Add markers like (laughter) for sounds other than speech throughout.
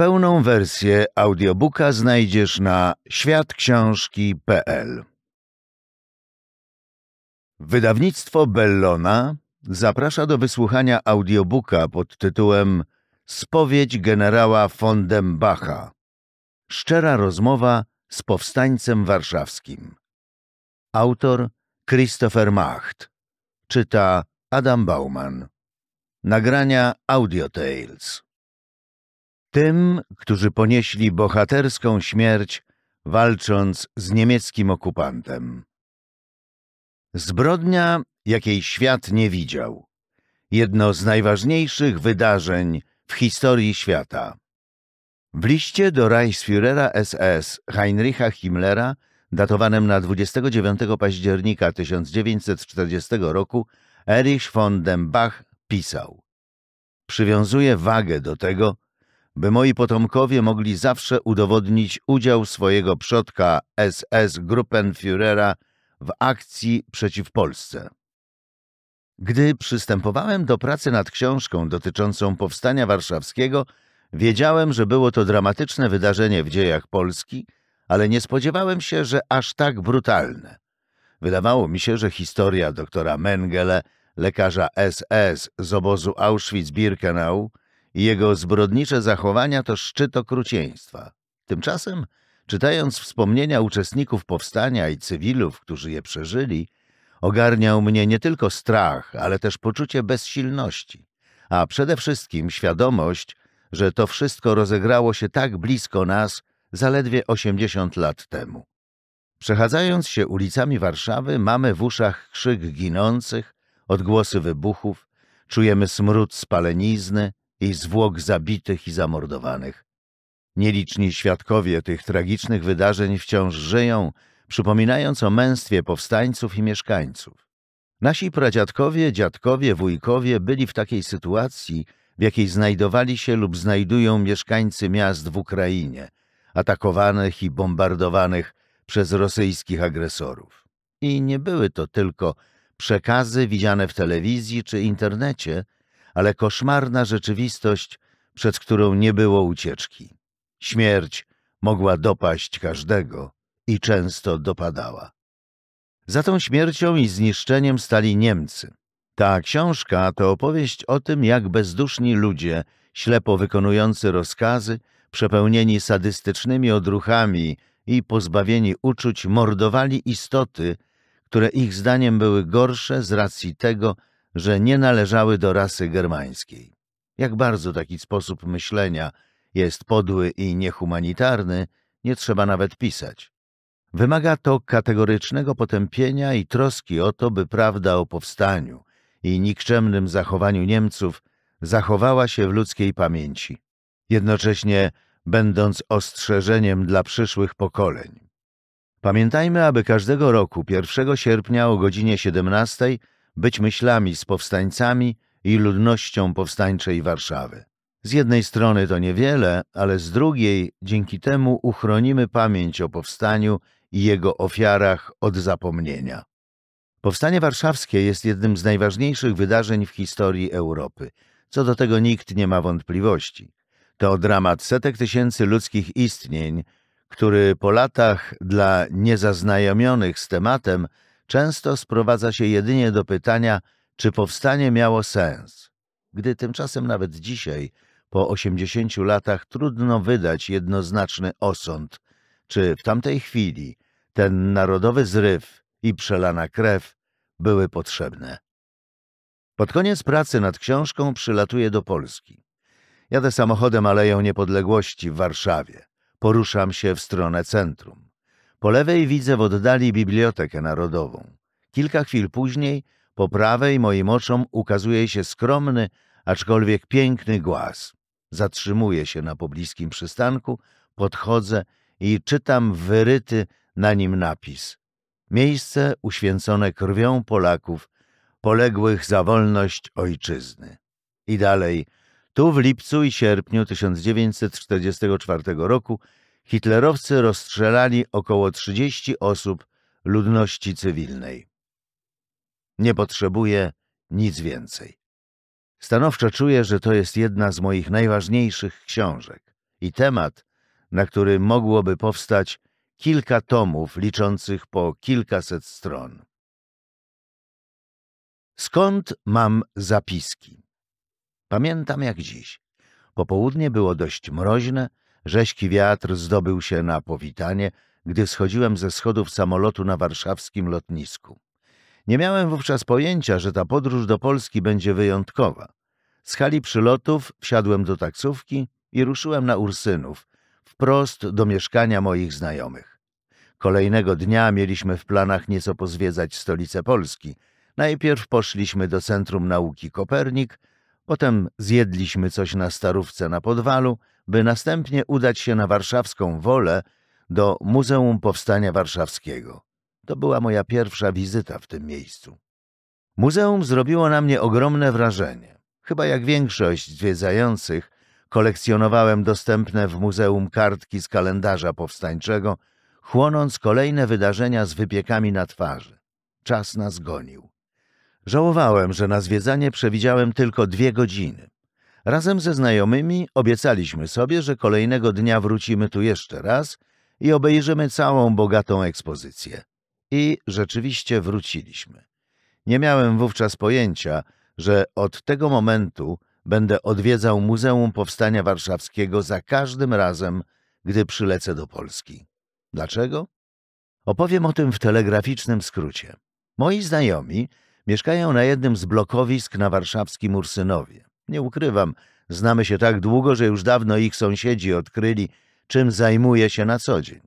Pełną wersję audiobooka znajdziesz na światksiążki.pl. Wydawnictwo Bellona zaprasza do wysłuchania audiobooka pod tytułem Spowiedź generała von Bacha. Szczera rozmowa z powstańcem warszawskim. Autor Christopher Macht. Czyta Adam Bauman. Nagrania Audio Tales. Tym, którzy ponieśli bohaterską śmierć, walcząc z niemieckim okupantem. Zbrodnia, jakiej świat nie widział. Jedno z najważniejszych wydarzeń w historii świata. W liście do Reichsführera SS Heinricha Himmlera, datowanym na 29 października 1940 roku, Erich von Bach pisał Przywiązuje wagę do tego, by moi potomkowie mogli zawsze udowodnić udział swojego przodka SS Gruppenführera w akcji przeciw Polsce. Gdy przystępowałem do pracy nad książką dotyczącą Powstania Warszawskiego, wiedziałem, że było to dramatyczne wydarzenie w dziejach Polski, ale nie spodziewałem się, że aż tak brutalne. Wydawało mi się, że historia doktora Mengele, lekarza SS z obozu Auschwitz-Birkenau, jego zbrodnicze zachowania to szczyt okrucieństwa. Tymczasem, czytając wspomnienia uczestników powstania i cywilów, którzy je przeżyli, ogarniał mnie nie tylko strach, ale też poczucie bezsilności, a przede wszystkim świadomość, że to wszystko rozegrało się tak blisko nas zaledwie 80 lat temu. Przechadzając się ulicami Warszawy, mamy w uszach krzyk ginących, odgłosy wybuchów, czujemy smród spalenizny, i zwłok zabitych i zamordowanych. Nieliczni świadkowie tych tragicznych wydarzeń wciąż żyją, przypominając o męstwie powstańców i mieszkańców. Nasi pradziadkowie, dziadkowie, wujkowie byli w takiej sytuacji, w jakiej znajdowali się lub znajdują mieszkańcy miast w Ukrainie, atakowanych i bombardowanych przez rosyjskich agresorów. I nie były to tylko przekazy widziane w telewizji czy internecie, ale koszmarna rzeczywistość, przed którą nie było ucieczki. Śmierć mogła dopaść każdego i często dopadała. Za tą śmiercią i zniszczeniem stali Niemcy. Ta książka to opowieść o tym, jak bezduszni ludzie, ślepo wykonujący rozkazy, przepełnieni sadystycznymi odruchami i pozbawieni uczuć, mordowali istoty, które ich zdaniem były gorsze z racji tego, że nie należały do rasy germańskiej. Jak bardzo taki sposób myślenia jest podły i niehumanitarny, nie trzeba nawet pisać. Wymaga to kategorycznego potępienia i troski o to, by prawda o powstaniu i nikczemnym zachowaniu Niemców zachowała się w ludzkiej pamięci, jednocześnie będąc ostrzeżeniem dla przyszłych pokoleń. Pamiętajmy, aby każdego roku 1 sierpnia o godzinie 17 być myślami z powstańcami i ludnością powstańczej Warszawy. Z jednej strony to niewiele, ale z drugiej dzięki temu uchronimy pamięć o powstaniu i jego ofiarach od zapomnienia. Powstanie warszawskie jest jednym z najważniejszych wydarzeń w historii Europy. Co do tego nikt nie ma wątpliwości. To dramat setek tysięcy ludzkich istnień, który po latach dla niezaznajomionych z tematem często sprowadza się jedynie do pytania, czy powstanie miało sens. Gdy tymczasem nawet dzisiaj, po 80 latach, trudno wydać jednoznaczny osąd, czy w tamtej chwili ten narodowy zryw i przelana krew były potrzebne. Pod koniec pracy nad książką przylatuję do Polski. Jadę samochodem Aleją Niepodległości w Warszawie. Poruszam się w stronę centrum. Po lewej widzę w oddali Bibliotekę Narodową. Kilka chwil później po prawej moim oczom ukazuje się skromny, aczkolwiek piękny głaz. Zatrzymuję się na pobliskim przystanku, podchodzę i czytam wyryty na nim napis. Miejsce uświęcone krwią Polaków poległych za wolność ojczyzny. I dalej, tu w lipcu i sierpniu 1944 roku hitlerowcy rozstrzelali około 30 osób ludności cywilnej. Nie potrzebuję nic więcej. Stanowczo czuję, że to jest jedna z moich najważniejszych książek i temat, na który mogłoby powstać kilka tomów liczących po kilkaset stron. Skąd mam zapiski? Pamiętam jak dziś. Popołudnie było dość mroźne, Rześki wiatr zdobył się na powitanie, gdy schodziłem ze schodów samolotu na warszawskim lotnisku. Nie miałem wówczas pojęcia, że ta podróż do Polski będzie wyjątkowa. Z hali przylotów wsiadłem do taksówki i ruszyłem na Ursynów, wprost do mieszkania moich znajomych. Kolejnego dnia mieliśmy w planach nieco pozwiedzać stolicę Polski. Najpierw poszliśmy do Centrum Nauki Kopernik, potem zjedliśmy coś na starówce na podwalu – by następnie udać się na warszawską Wolę do Muzeum Powstania Warszawskiego. To była moja pierwsza wizyta w tym miejscu. Muzeum zrobiło na mnie ogromne wrażenie. Chyba jak większość zwiedzających, kolekcjonowałem dostępne w muzeum kartki z kalendarza powstańczego, chłonąc kolejne wydarzenia z wypiekami na twarzy. Czas nas gonił. Żałowałem, że na zwiedzanie przewidziałem tylko dwie godziny. Razem ze znajomymi obiecaliśmy sobie, że kolejnego dnia wrócimy tu jeszcze raz i obejrzymy całą bogatą ekspozycję. I rzeczywiście wróciliśmy. Nie miałem wówczas pojęcia, że od tego momentu będę odwiedzał Muzeum Powstania Warszawskiego za każdym razem, gdy przylecę do Polski. Dlaczego? Opowiem o tym w telegraficznym skrócie. Moi znajomi mieszkają na jednym z blokowisk na warszawskim Ursynowie. Nie ukrywam, znamy się tak długo, że już dawno ich sąsiedzi odkryli, czym zajmuję się na co dzień.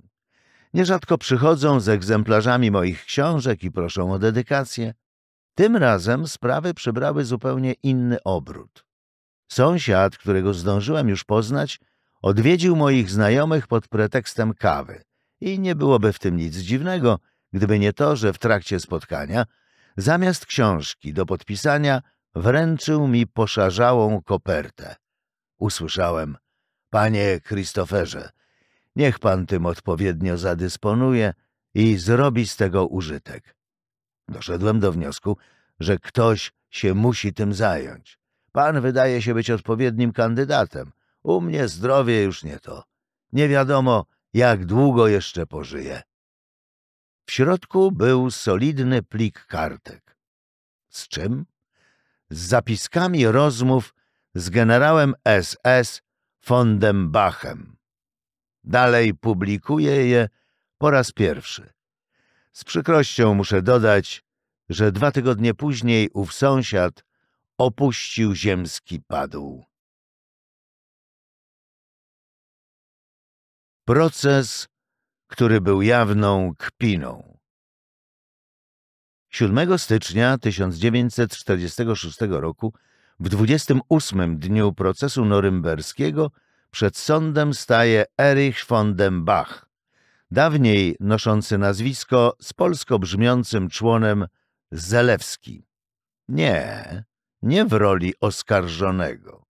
Nierzadko przychodzą z egzemplarzami moich książek i proszą o dedykację. Tym razem sprawy przybrały zupełnie inny obrót. Sąsiad, którego zdążyłem już poznać, odwiedził moich znajomych pod pretekstem kawy i nie byłoby w tym nic dziwnego, gdyby nie to, że w trakcie spotkania, zamiast książki do podpisania, Wręczył mi poszarzałą kopertę. Usłyszałem, panie Christopherze, niech pan tym odpowiednio zadysponuje i zrobi z tego użytek. Doszedłem do wniosku, że ktoś się musi tym zająć. Pan wydaje się być odpowiednim kandydatem. U mnie zdrowie już nie to. Nie wiadomo, jak długo jeszcze pożyje. W środku był solidny plik kartek. Z czym? z zapiskami rozmów z generałem SS von dem Bachem. Dalej publikuje je po raz pierwszy. Z przykrością muszę dodać, że dwa tygodnie później ów sąsiad opuścił ziemski padł. Proces, który był jawną kpiną. 7 stycznia 1946 roku, w 28 dniu procesu norymberskiego, przed sądem staje Erich von dem Bach, dawniej noszący nazwisko z polsko brzmiącym członem Zelewski. Nie, nie w roli oskarżonego.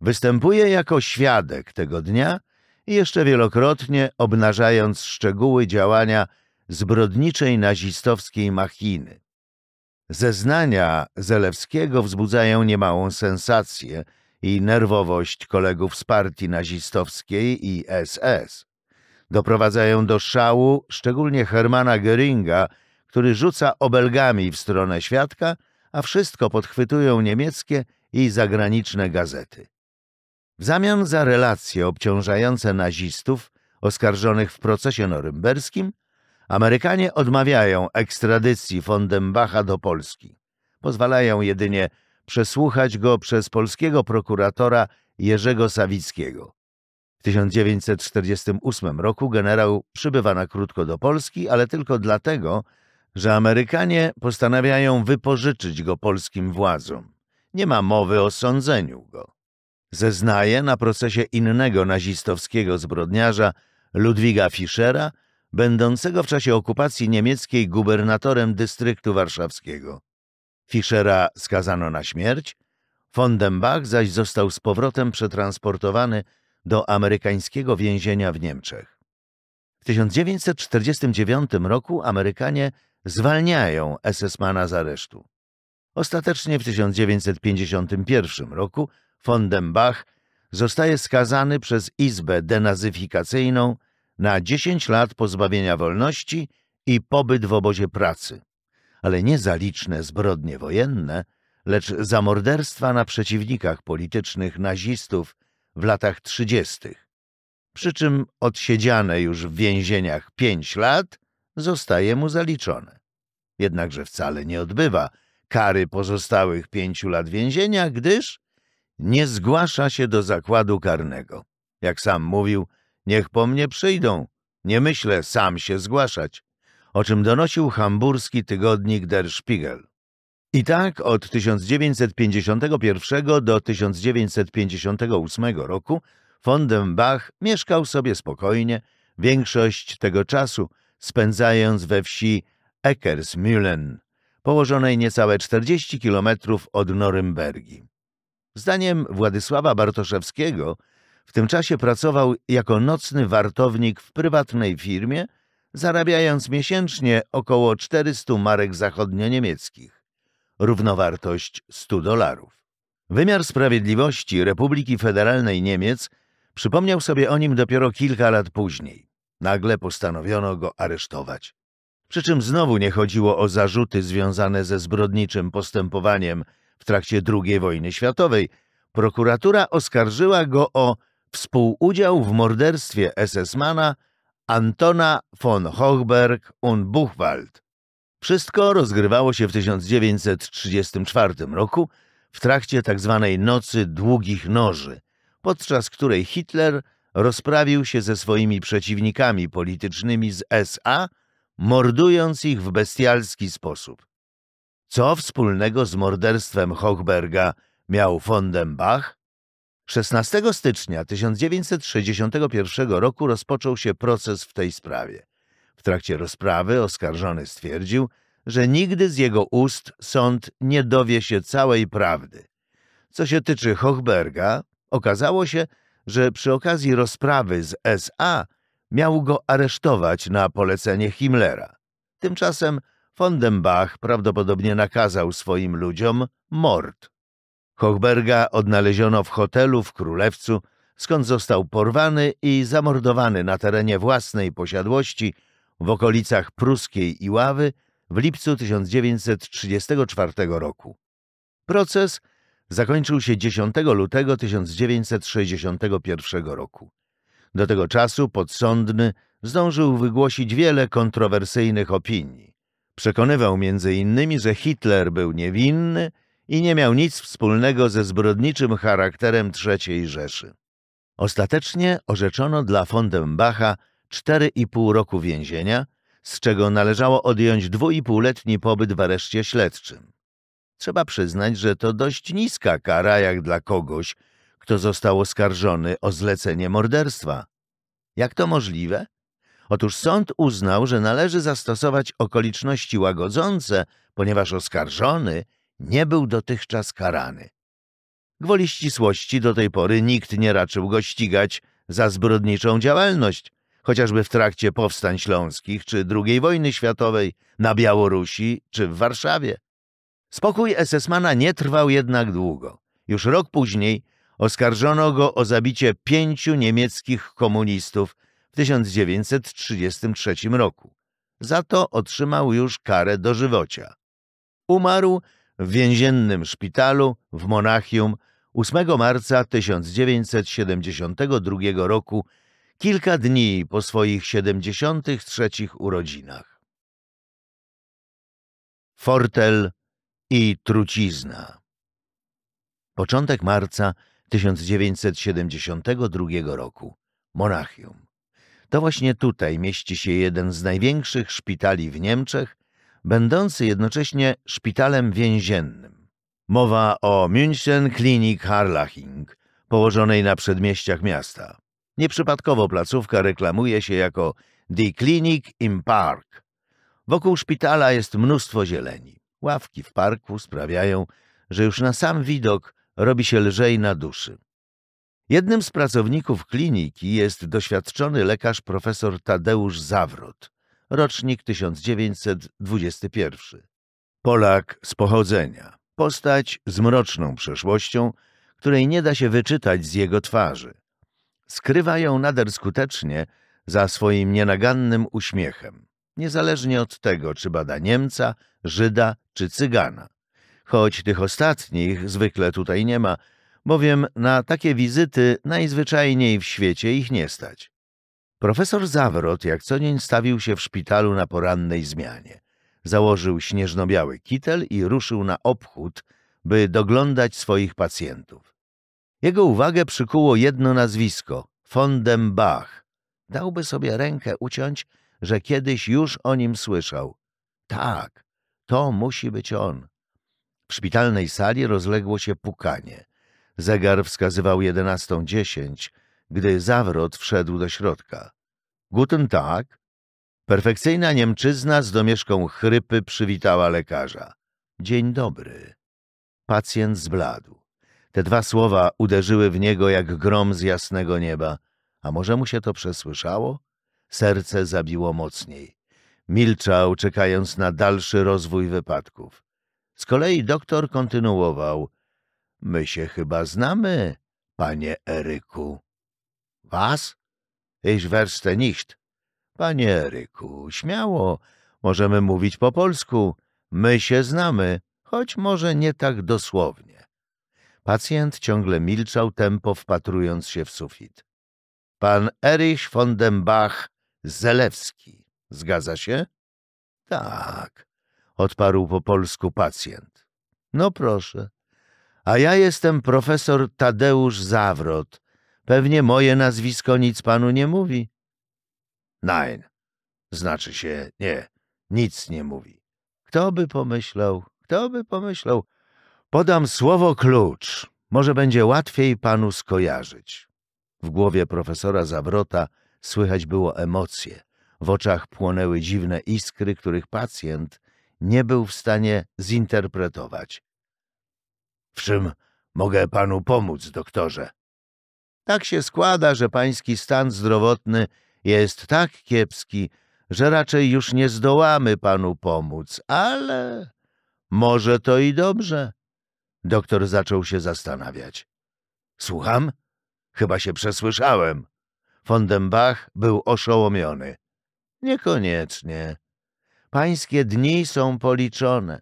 Występuje jako świadek tego dnia i jeszcze wielokrotnie obnażając szczegóły działania zbrodniczej nazistowskiej machiny. Zeznania Zelewskiego wzbudzają niemałą sensację i nerwowość kolegów z partii nazistowskiej i SS. Doprowadzają do szału szczególnie Hermana Göringa, który rzuca obelgami w stronę świadka, a wszystko podchwytują niemieckie i zagraniczne gazety. W zamian za relacje obciążające nazistów oskarżonych w procesie norymberskim – Amerykanie odmawiają ekstradycji von Dembacha do Polski. Pozwalają jedynie przesłuchać go przez polskiego prokuratora Jerzego Sawickiego. W 1948 roku generał przybywa na krótko do Polski, ale tylko dlatego, że Amerykanie postanawiają wypożyczyć go polskim władzom. Nie ma mowy o sądzeniu go. Zeznaje na procesie innego nazistowskiego zbrodniarza Ludwiga Fischera – będącego w czasie okupacji niemieckiej gubernatorem dystryktu warszawskiego. Fischera skazano na śmierć, von dem Bach zaś został z powrotem przetransportowany do amerykańskiego więzienia w Niemczech. W 1949 roku Amerykanie zwalniają SS-mana z aresztu. Ostatecznie w 1951 roku von dem Bach zostaje skazany przez Izbę Denazyfikacyjną na 10 lat pozbawienia wolności i pobyt w obozie pracy, ale nie za liczne zbrodnie wojenne, lecz za morderstwa na przeciwnikach politycznych nazistów w latach 30. Przy czym odsiedziane już w więzieniach 5 lat zostaje mu zaliczone. Jednakże wcale nie odbywa kary pozostałych pięciu lat więzienia, gdyż nie zgłasza się do zakładu karnego. Jak sam mówił, Niech po mnie przyjdą. Nie myślę sam się zgłaszać. O czym donosił hamburski tygodnik Der Spiegel. I tak od 1951 do 1958 roku von den Bach mieszkał sobie spokojnie, większość tego czasu spędzając we wsi Eckersmühlen, położonej niecałe 40 kilometrów od Norymbergi. Zdaniem Władysława Bartoszewskiego – w tym czasie pracował jako nocny wartownik w prywatnej firmie, zarabiając miesięcznie około 400 marek zachodnio-niemieckich, równowartość 100 dolarów. Wymiar Sprawiedliwości Republiki Federalnej Niemiec przypomniał sobie o nim dopiero kilka lat później. Nagle postanowiono go aresztować. Przy czym znowu nie chodziło o zarzuty związane ze zbrodniczym postępowaniem w trakcie II wojny światowej. Prokuratura oskarżyła go o współudział w morderstwie SS-mana Antona von Hochberg und Buchwald. Wszystko rozgrywało się w 1934 roku w trakcie tzw. Tak Nocy Długich Noży, podczas której Hitler rozprawił się ze swoimi przeciwnikami politycznymi z SA, mordując ich w bestialski sposób. Co wspólnego z morderstwem Hochberga miał von Bach? 16 stycznia 1961 roku rozpoczął się proces w tej sprawie. W trakcie rozprawy oskarżony stwierdził, że nigdy z jego ust sąd nie dowie się całej prawdy. Co się tyczy Hochberga, okazało się, że przy okazji rozprawy z SA miał go aresztować na polecenie Himmlera. Tymczasem von Bach prawdopodobnie nakazał swoim ludziom mord. Hochberga odnaleziono w hotelu w Królewcu, skąd został porwany i zamordowany na terenie własnej posiadłości w okolicach pruskiej Iławy w lipcu 1934 roku. Proces zakończył się 10 lutego 1961 roku. Do tego czasu podsądny zdążył wygłosić wiele kontrowersyjnych opinii. Przekonywał między innymi, że Hitler był niewinny i nie miał nic wspólnego ze zbrodniczym charakterem III Rzeszy. Ostatecznie orzeczono dla i 4,5 roku więzienia, z czego należało odjąć 2,5-letni pobyt w areszcie śledczym. Trzeba przyznać, że to dość niska kara jak dla kogoś, kto został oskarżony o zlecenie morderstwa. Jak to możliwe? Otóż sąd uznał, że należy zastosować okoliczności łagodzące, ponieważ oskarżony nie był dotychczas karany. Gwoli ścisłości do tej pory nikt nie raczył go ścigać za zbrodniczą działalność, chociażby w trakcie powstań śląskich czy II wojny światowej na Białorusi czy w Warszawie. Spokój Esesmana nie trwał jednak długo. Już rok później oskarżono go o zabicie pięciu niemieckich komunistów w 1933 roku. Za to otrzymał już karę dożywocia. Umarł w więziennym szpitalu w Monachium 8 marca 1972 roku, kilka dni po swoich 73 urodzinach. Fortel i trucizna. Początek marca 1972 roku. Monachium. To właśnie tutaj mieści się jeden z największych szpitali w Niemczech, będący jednocześnie szpitalem więziennym. Mowa o München Klinik Harlaching, położonej na przedmieściach miasta. Nieprzypadkowo placówka reklamuje się jako The Clinic in Park. Wokół szpitala jest mnóstwo zieleni. Ławki w parku sprawiają, że już na sam widok robi się lżej na duszy. Jednym z pracowników kliniki jest doświadczony lekarz profesor Tadeusz Zawrot – rocznik 1921. Polak z pochodzenia, postać z mroczną przeszłością, której nie da się wyczytać z jego twarzy. Skrywa ją nader skutecznie za swoim nienagannym uśmiechem, niezależnie od tego, czy bada Niemca, Żyda czy Cygana. Choć tych ostatnich zwykle tutaj nie ma, bowiem na takie wizyty najzwyczajniej w świecie ich nie stać. Profesor Zawrot jak co dzień stawił się w szpitalu na porannej zmianie. Założył śnieżno-biały kitel i ruszył na obchód, by doglądać swoich pacjentów. Jego uwagę przykuło jedno nazwisko – Fondem Bach. Dałby sobie rękę uciąć, że kiedyś już o nim słyszał. Tak, to musi być on. W szpitalnej sali rozległo się pukanie. Zegar wskazywał jedenastą dziesięć, gdy zawrot wszedł do środka. Guten Tag. Perfekcyjna Niemczyzna z domieszką chrypy przywitała lekarza. Dzień dobry. Pacjent zbladł. Te dwa słowa uderzyły w niego jak grom z jasnego nieba. A może mu się to przesłyszało? Serce zabiło mocniej. Milczał, czekając na dalszy rozwój wypadków. Z kolei doktor kontynuował. My się chyba znamy, panie Eryku. Was? ich werste nicht. Panie Eryku, śmiało, możemy mówić po polsku. My się znamy, choć może nie tak dosłownie. Pacjent ciągle milczał tempo, wpatrując się w sufit. Pan Erich von dem Bach Zelewski. Zgadza się? Tak, odparł po polsku pacjent. No proszę. A ja jestem profesor Tadeusz Zawrot, Pewnie moje nazwisko nic panu nie mówi. Nein. Znaczy się nie, nic nie mówi. Kto by pomyślał, kto by pomyślał. Podam słowo klucz. Może będzie łatwiej panu skojarzyć. W głowie profesora Zawrota słychać było emocje. W oczach płonęły dziwne iskry, których pacjent nie był w stanie zinterpretować. W czym mogę panu pomóc, doktorze? Tak się składa, że pański stan zdrowotny jest tak kiepski, że raczej już nie zdołamy panu pomóc, ale może to i dobrze. Doktor zaczął się zastanawiać. Słucham? Chyba się przesłyszałem. Von był oszołomiony. Niekoniecznie. Pańskie dni są policzone.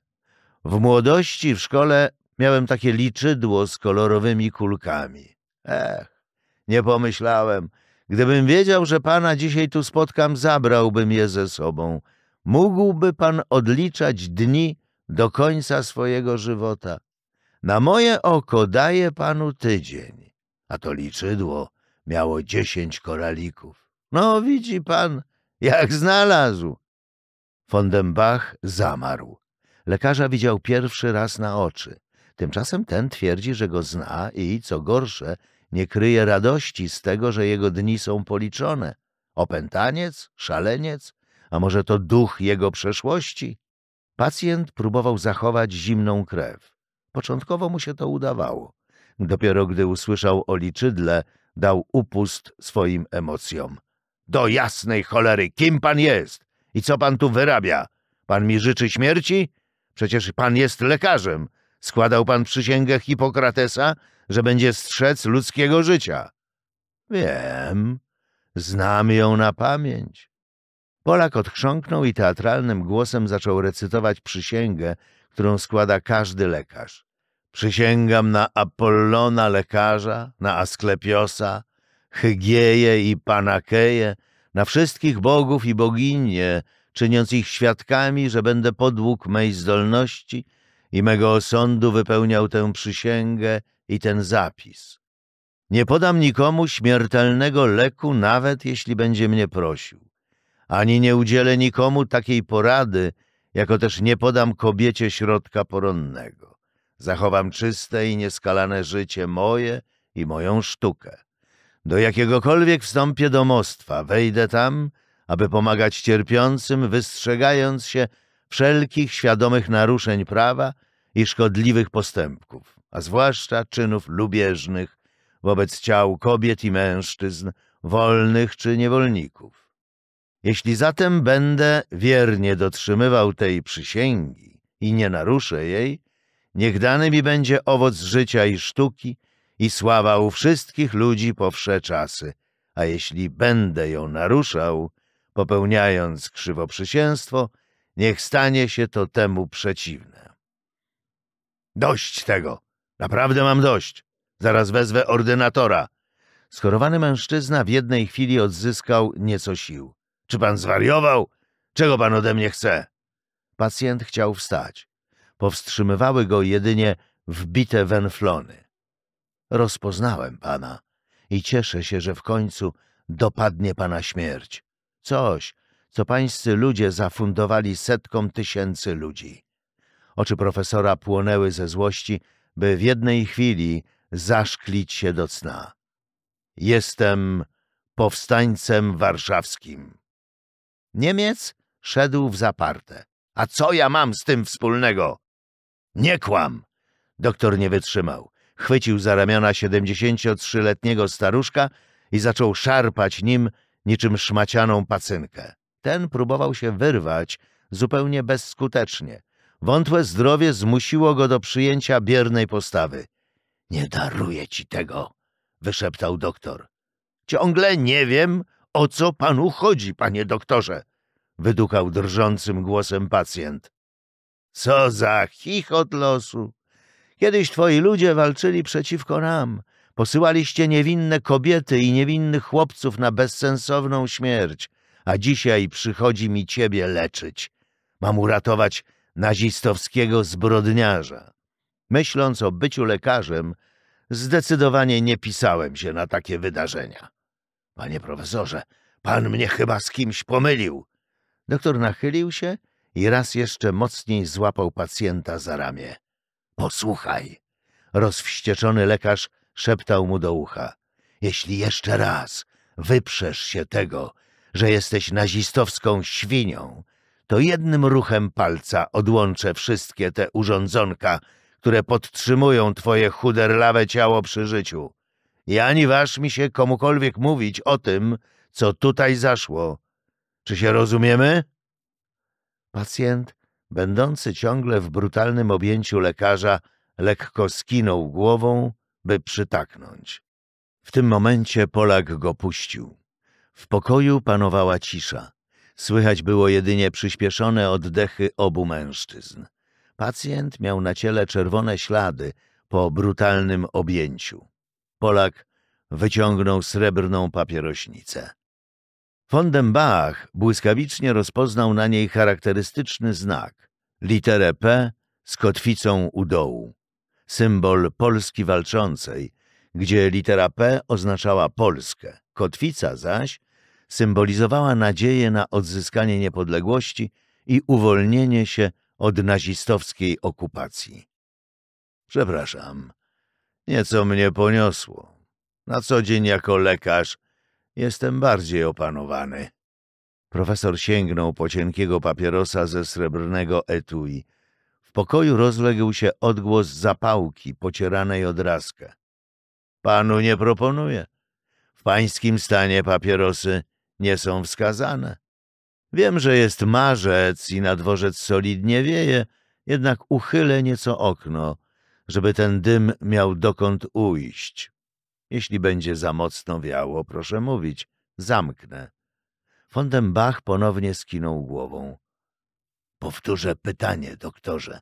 W młodości w szkole miałem takie liczydło z kolorowymi kulkami. Ech, nie pomyślałem. Gdybym wiedział, że pana dzisiaj tu spotkam, zabrałbym je ze sobą. Mógłby pan odliczać dni do końca swojego żywota. Na moje oko daję panu tydzień. A to liczydło miało dziesięć koralików. No, widzi pan, jak znalazł. Von den Bach zamarł. Lekarza widział pierwszy raz na oczy. Tymczasem ten twierdzi, że go zna i, co gorsze, nie kryje radości z tego, że jego dni są policzone. Opętaniec? Szaleniec? A może to duch jego przeszłości? Pacjent próbował zachować zimną krew. Początkowo mu się to udawało. Dopiero gdy usłyszał o liczydle, dał upust swoim emocjom. Do jasnej cholery, kim pan jest? I co pan tu wyrabia? Pan mi życzy śmierci? Przecież pan jest lekarzem. Składał pan przysięgę Hipokratesa, że będzie strzec ludzkiego życia. Wiem, znam ją na pamięć. Polak odchrząknął i teatralnym głosem zaczął recytować przysięgę, którą składa każdy lekarz. Przysięgam na Apollona lekarza, na Asklepiosa, Hygieję i Panakeję, na wszystkich bogów i boginie, czyniąc ich świadkami, że będę podług mej zdolności i mego osądu wypełniał tę przysięgę i ten zapis. Nie podam nikomu śmiertelnego leku, nawet jeśli będzie mnie prosił. Ani nie udzielę nikomu takiej porady, jako też nie podam kobiecie środka poronnego. Zachowam czyste i nieskalane życie moje i moją sztukę. Do jakiegokolwiek wstąpię domostwa, wejdę tam, aby pomagać cierpiącym, wystrzegając się wszelkich świadomych naruszeń prawa i szkodliwych postępków a zwłaszcza czynów lubieżnych wobec ciał kobiet i mężczyzn, wolnych czy niewolników. Jeśli zatem będę wiernie dotrzymywał tej przysięgi i nie naruszę jej, niech dany mi będzie owoc życia i sztuki i sława u wszystkich ludzi po wsze czasy, a jeśli będę ją naruszał, popełniając krzywoprzysięstwo, niech stanie się to temu przeciwne. Dość tego! Naprawdę mam dość. Zaraz wezwę ordynatora. Schorowany mężczyzna w jednej chwili odzyskał nieco sił. Czy pan zwariował? Czego pan ode mnie chce? Pacjent chciał wstać. Powstrzymywały go jedynie wbite wenflony. Rozpoznałem pana i cieszę się, że w końcu dopadnie pana śmierć. Coś, co pańscy ludzie zafundowali setkom tysięcy ludzi. Oczy profesora płonęły ze złości, by w jednej chwili zaszklić się do cna. Jestem powstańcem warszawskim. Niemiec szedł w zaparte. A co ja mam z tym wspólnego? Nie kłam! Doktor nie wytrzymał. Chwycił za ramiona 73-letniego staruszka i zaczął szarpać nim niczym szmacianą pacynkę. Ten próbował się wyrwać zupełnie bezskutecznie. Wątłe zdrowie zmusiło go do przyjęcia biernej postawy. Nie daruję ci tego, wyszeptał doktor. Ciągle nie wiem, o co panu chodzi, panie doktorze, wydukał drżącym głosem pacjent. Co za chichot losu! Kiedyś twoi ludzie walczyli przeciwko nam. Posyłaliście niewinne kobiety i niewinnych chłopców na bezsensowną śmierć, a dzisiaj przychodzi mi ciebie leczyć. Mam uratować nazistowskiego zbrodniarza. Myśląc o byciu lekarzem, zdecydowanie nie pisałem się na takie wydarzenia. Panie profesorze, pan mnie chyba z kimś pomylił. Doktor nachylił się i raz jeszcze mocniej złapał pacjenta za ramię. Posłuchaj, rozwścieczony lekarz szeptał mu do ucha. Jeśli jeszcze raz wyprzesz się tego, że jesteś nazistowską świnią, to jednym ruchem palca odłączę wszystkie te urządzonka, które podtrzymują twoje chuderlawe ciało przy życiu. I ani waż mi się komukolwiek mówić o tym, co tutaj zaszło. Czy się rozumiemy? Pacjent, będący ciągle w brutalnym objęciu lekarza, lekko skinął głową, by przytaknąć. W tym momencie Polak go puścił. W pokoju panowała cisza. Słychać było jedynie przyspieszone oddechy obu mężczyzn. Pacjent miał na ciele czerwone ślady po brutalnym objęciu. Polak wyciągnął srebrną papierośnicę. Von Bach błyskawicznie rozpoznał na niej charakterystyczny znak, literę P z kotwicą u dołu, symbol Polski walczącej, gdzie litera P oznaczała Polskę, kotwica zaś symbolizowała nadzieję na odzyskanie niepodległości i uwolnienie się od nazistowskiej okupacji. Przepraszam, nieco mnie poniosło. Na co dzień jako lekarz jestem bardziej opanowany. Profesor sięgnął po cienkiego papierosa ze srebrnego etui. W pokoju rozległ się odgłos zapałki pocieranej od raskę. Panu nie proponuję. W pańskim stanie papierosy nie są wskazane. Wiem, że jest marzec i na dworzec solidnie wieje, jednak uchylę nieco okno, żeby ten dym miał dokąd ujść. Jeśli będzie za mocno wiało, proszę mówić, zamknę. Fondenbach ponownie skinął głową. Powtórzę pytanie, doktorze.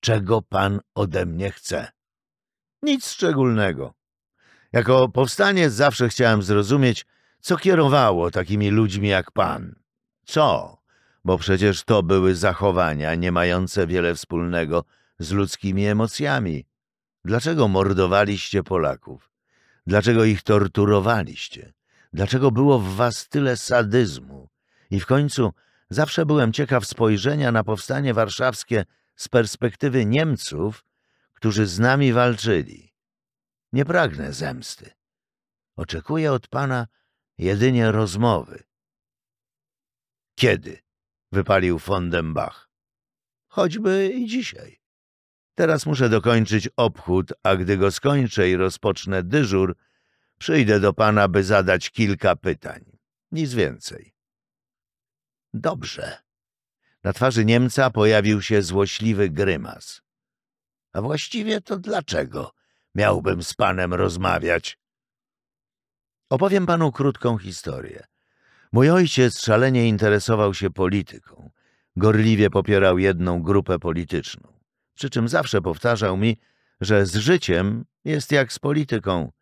Czego pan ode mnie chce? Nic szczególnego. Jako powstaniec zawsze chciałem zrozumieć, co kierowało takimi ludźmi jak pan? Co? Bo przecież to były zachowania nie mające wiele wspólnego z ludzkimi emocjami. Dlaczego mordowaliście Polaków? Dlaczego ich torturowaliście? Dlaczego było w was tyle sadyzmu? I w końcu zawsze byłem ciekaw spojrzenia na powstanie warszawskie z perspektywy Niemców, którzy z nami walczyli. Nie pragnę zemsty. Oczekuję od pana jedynie rozmowy. Kiedy? wypalił von den Bach. Choćby i dzisiaj. Teraz muszę dokończyć obchód, a gdy go skończę i rozpocznę dyżur, przyjdę do pana, by zadać kilka pytań. Nic więcej. Dobrze. Na twarzy Niemca pojawił się złośliwy grymas. A właściwie to dlaczego miałbym z panem rozmawiać? Opowiem panu krótką historię. Mój ojciec szalenie interesował się polityką. Gorliwie popierał jedną grupę polityczną. Przy czym zawsze powtarzał mi, że z życiem jest jak z polityką.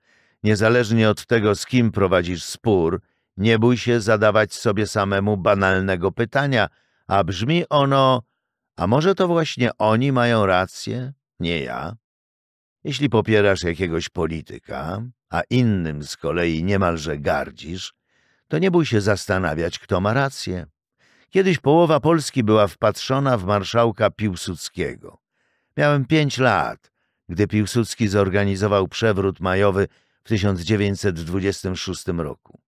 Niezależnie od tego, z kim prowadzisz spór, nie bój się zadawać sobie samemu banalnego pytania, a brzmi ono, a może to właśnie oni mają rację, nie ja? Jeśli popierasz jakiegoś polityka, a innym z kolei niemalże gardzisz, to nie bój się zastanawiać, kto ma rację. Kiedyś połowa Polski była wpatrzona w marszałka Piłsudskiego. Miałem pięć lat, gdy Piłsudski zorganizował przewrót majowy w 1926 roku.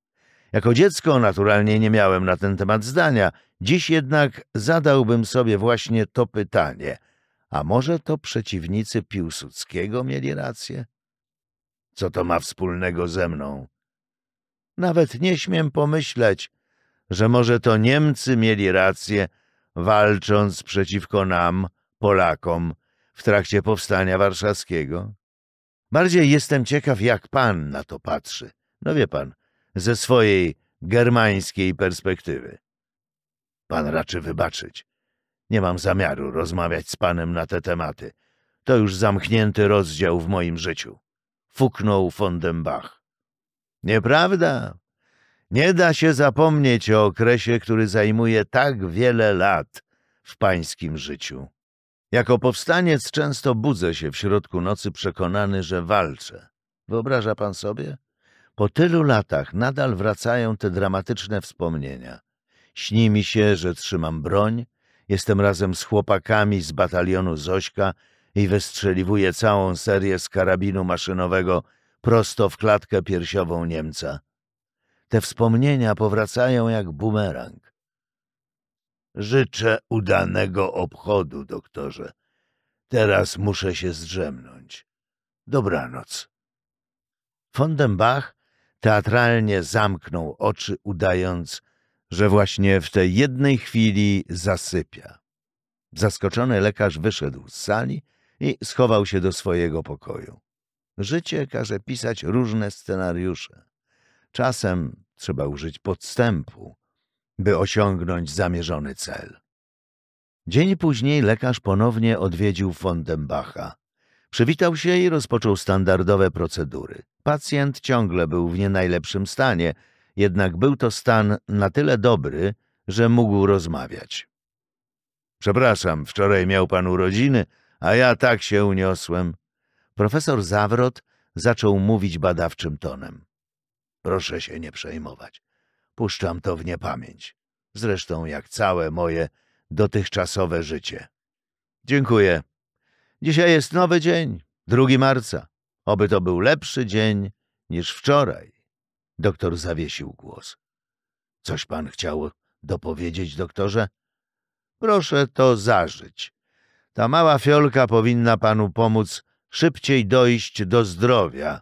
Jako dziecko naturalnie nie miałem na ten temat zdania, dziś jednak zadałbym sobie właśnie to pytanie. A może to przeciwnicy Piłsudskiego mieli rację? co to ma wspólnego ze mną. Nawet nie śmiem pomyśleć, że może to Niemcy mieli rację, walcząc przeciwko nam, Polakom, w trakcie powstania warszawskiego. Bardziej jestem ciekaw, jak pan na to patrzy. No wie pan, ze swojej germańskiej perspektywy. Pan raczy wybaczyć. Nie mam zamiaru rozmawiać z panem na te tematy. To już zamknięty rozdział w moim życiu fuknął von den Bach. Nieprawda? Nie da się zapomnieć o okresie, który zajmuje tak wiele lat w pańskim życiu. Jako powstaniec często budzę się w środku nocy przekonany, że walczę. Wyobraża pan sobie? Po tylu latach nadal wracają te dramatyczne wspomnienia. Śni mi się, że trzymam broń, jestem razem z chłopakami z batalionu Zośka i wystrzeliwuje całą serię z karabinu maszynowego prosto w klatkę piersiową Niemca. Te wspomnienia powracają jak bumerang. Życzę udanego obchodu, doktorze. Teraz muszę się zdrzemnąć. Dobranoc. Von teatralnie zamknął oczy, udając, że właśnie w tej jednej chwili zasypia. Zaskoczony lekarz wyszedł z sali i schował się do swojego pokoju. Życie każe pisać różne scenariusze. Czasem trzeba użyć podstępu, by osiągnąć zamierzony cel. Dzień później lekarz ponownie odwiedził Bacha. Przywitał się i rozpoczął standardowe procedury. Pacjent ciągle był w nie najlepszym stanie, jednak był to stan na tyle dobry, że mógł rozmawiać. Przepraszam, wczoraj miał pan urodziny, a ja tak się uniosłem. Profesor Zawrot zaczął mówić badawczym tonem. Proszę się nie przejmować. Puszczam to w niepamięć. Zresztą jak całe moje dotychczasowe życie. Dziękuję. Dzisiaj jest nowy dzień, 2 marca. Oby to był lepszy dzień niż wczoraj. Doktor zawiesił głos. Coś pan chciał dopowiedzieć, doktorze? Proszę to zażyć. Ta mała fiolka powinna panu pomóc szybciej dojść do zdrowia.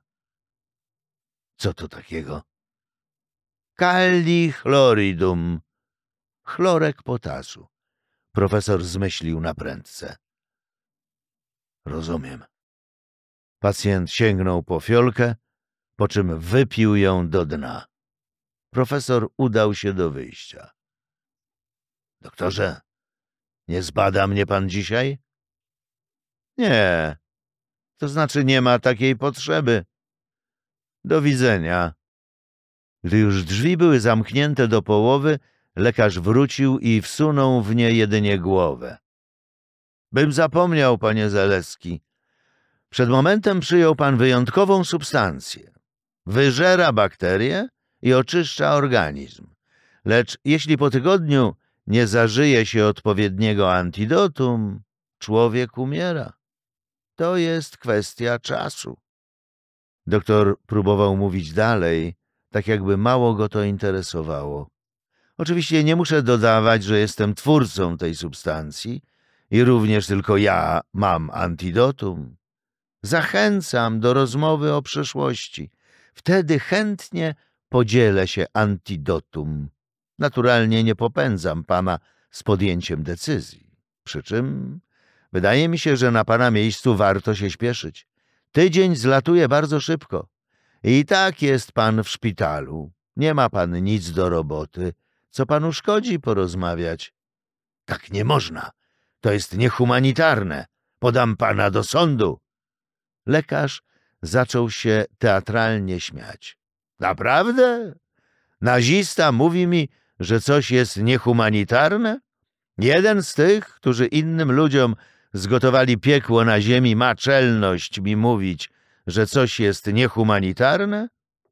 Co to takiego? Kalichloridum. Chlorek potasu. Profesor zmyślił na prędce. Rozumiem. Pacjent sięgnął po fiolkę, po czym wypił ją do dna. Profesor udał się do wyjścia. Doktorze, nie zbada mnie pan dzisiaj? Nie. To znaczy nie ma takiej potrzeby. Do widzenia. Gdy już drzwi były zamknięte do połowy, lekarz wrócił i wsunął w nie jedynie głowę. Bym zapomniał, panie Zaleski. Przed momentem przyjął pan wyjątkową substancję. Wyżera bakterie i oczyszcza organizm. Lecz jeśli po tygodniu nie zażyje się odpowiedniego antidotum, człowiek umiera. To jest kwestia czasu. Doktor próbował mówić dalej, tak jakby mało go to interesowało. Oczywiście nie muszę dodawać, że jestem twórcą tej substancji i również tylko ja mam antidotum. Zachęcam do rozmowy o przeszłości. Wtedy chętnie podzielę się antidotum. Naturalnie nie popędzam pana z podjęciem decyzji. Przy czym Wydaje mi się, że na pana miejscu warto się śpieszyć. Tydzień zlatuje bardzo szybko. I tak jest pan w szpitalu. Nie ma pan nic do roboty. Co panu szkodzi porozmawiać? Tak nie można. To jest niehumanitarne. Podam pana do sądu. Lekarz zaczął się teatralnie śmiać. Naprawdę? Nazista mówi mi, że coś jest niehumanitarne? Jeden z tych, którzy innym ludziom zgotowali piekło na ziemi, ma czelność mi mówić, że coś jest niehumanitarne?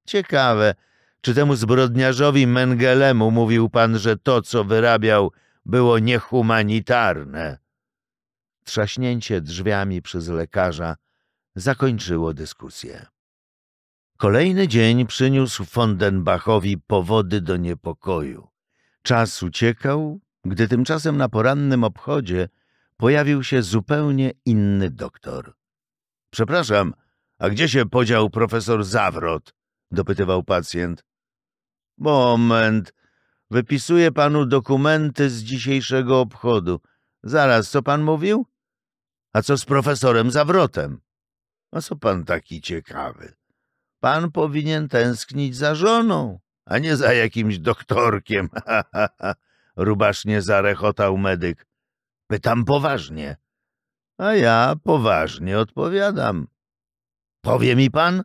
Ciekawe, czy temu zbrodniarzowi Mengelemu mówił pan, że to, co wyrabiał, było niehumanitarne? Trzaśnięcie drzwiami przez lekarza zakończyło dyskusję. Kolejny dzień przyniósł Fondenbachowi powody do niepokoju. Czas uciekał, gdy tymczasem na porannym obchodzie pojawił się zupełnie inny doktor. — Przepraszam, a gdzie się podział profesor Zawrot? — dopytywał pacjent. — Moment, wypisuję panu dokumenty z dzisiejszego obchodu. Zaraz, co pan mówił? — A co z profesorem Zawrotem? — A co pan taki ciekawy? Pan powinien tęsknić za żoną, a nie za jakimś doktorkiem. (laughs) — rubasznie zarechotał medyk. Pytam poważnie. A ja poważnie odpowiadam. Powie mi pan?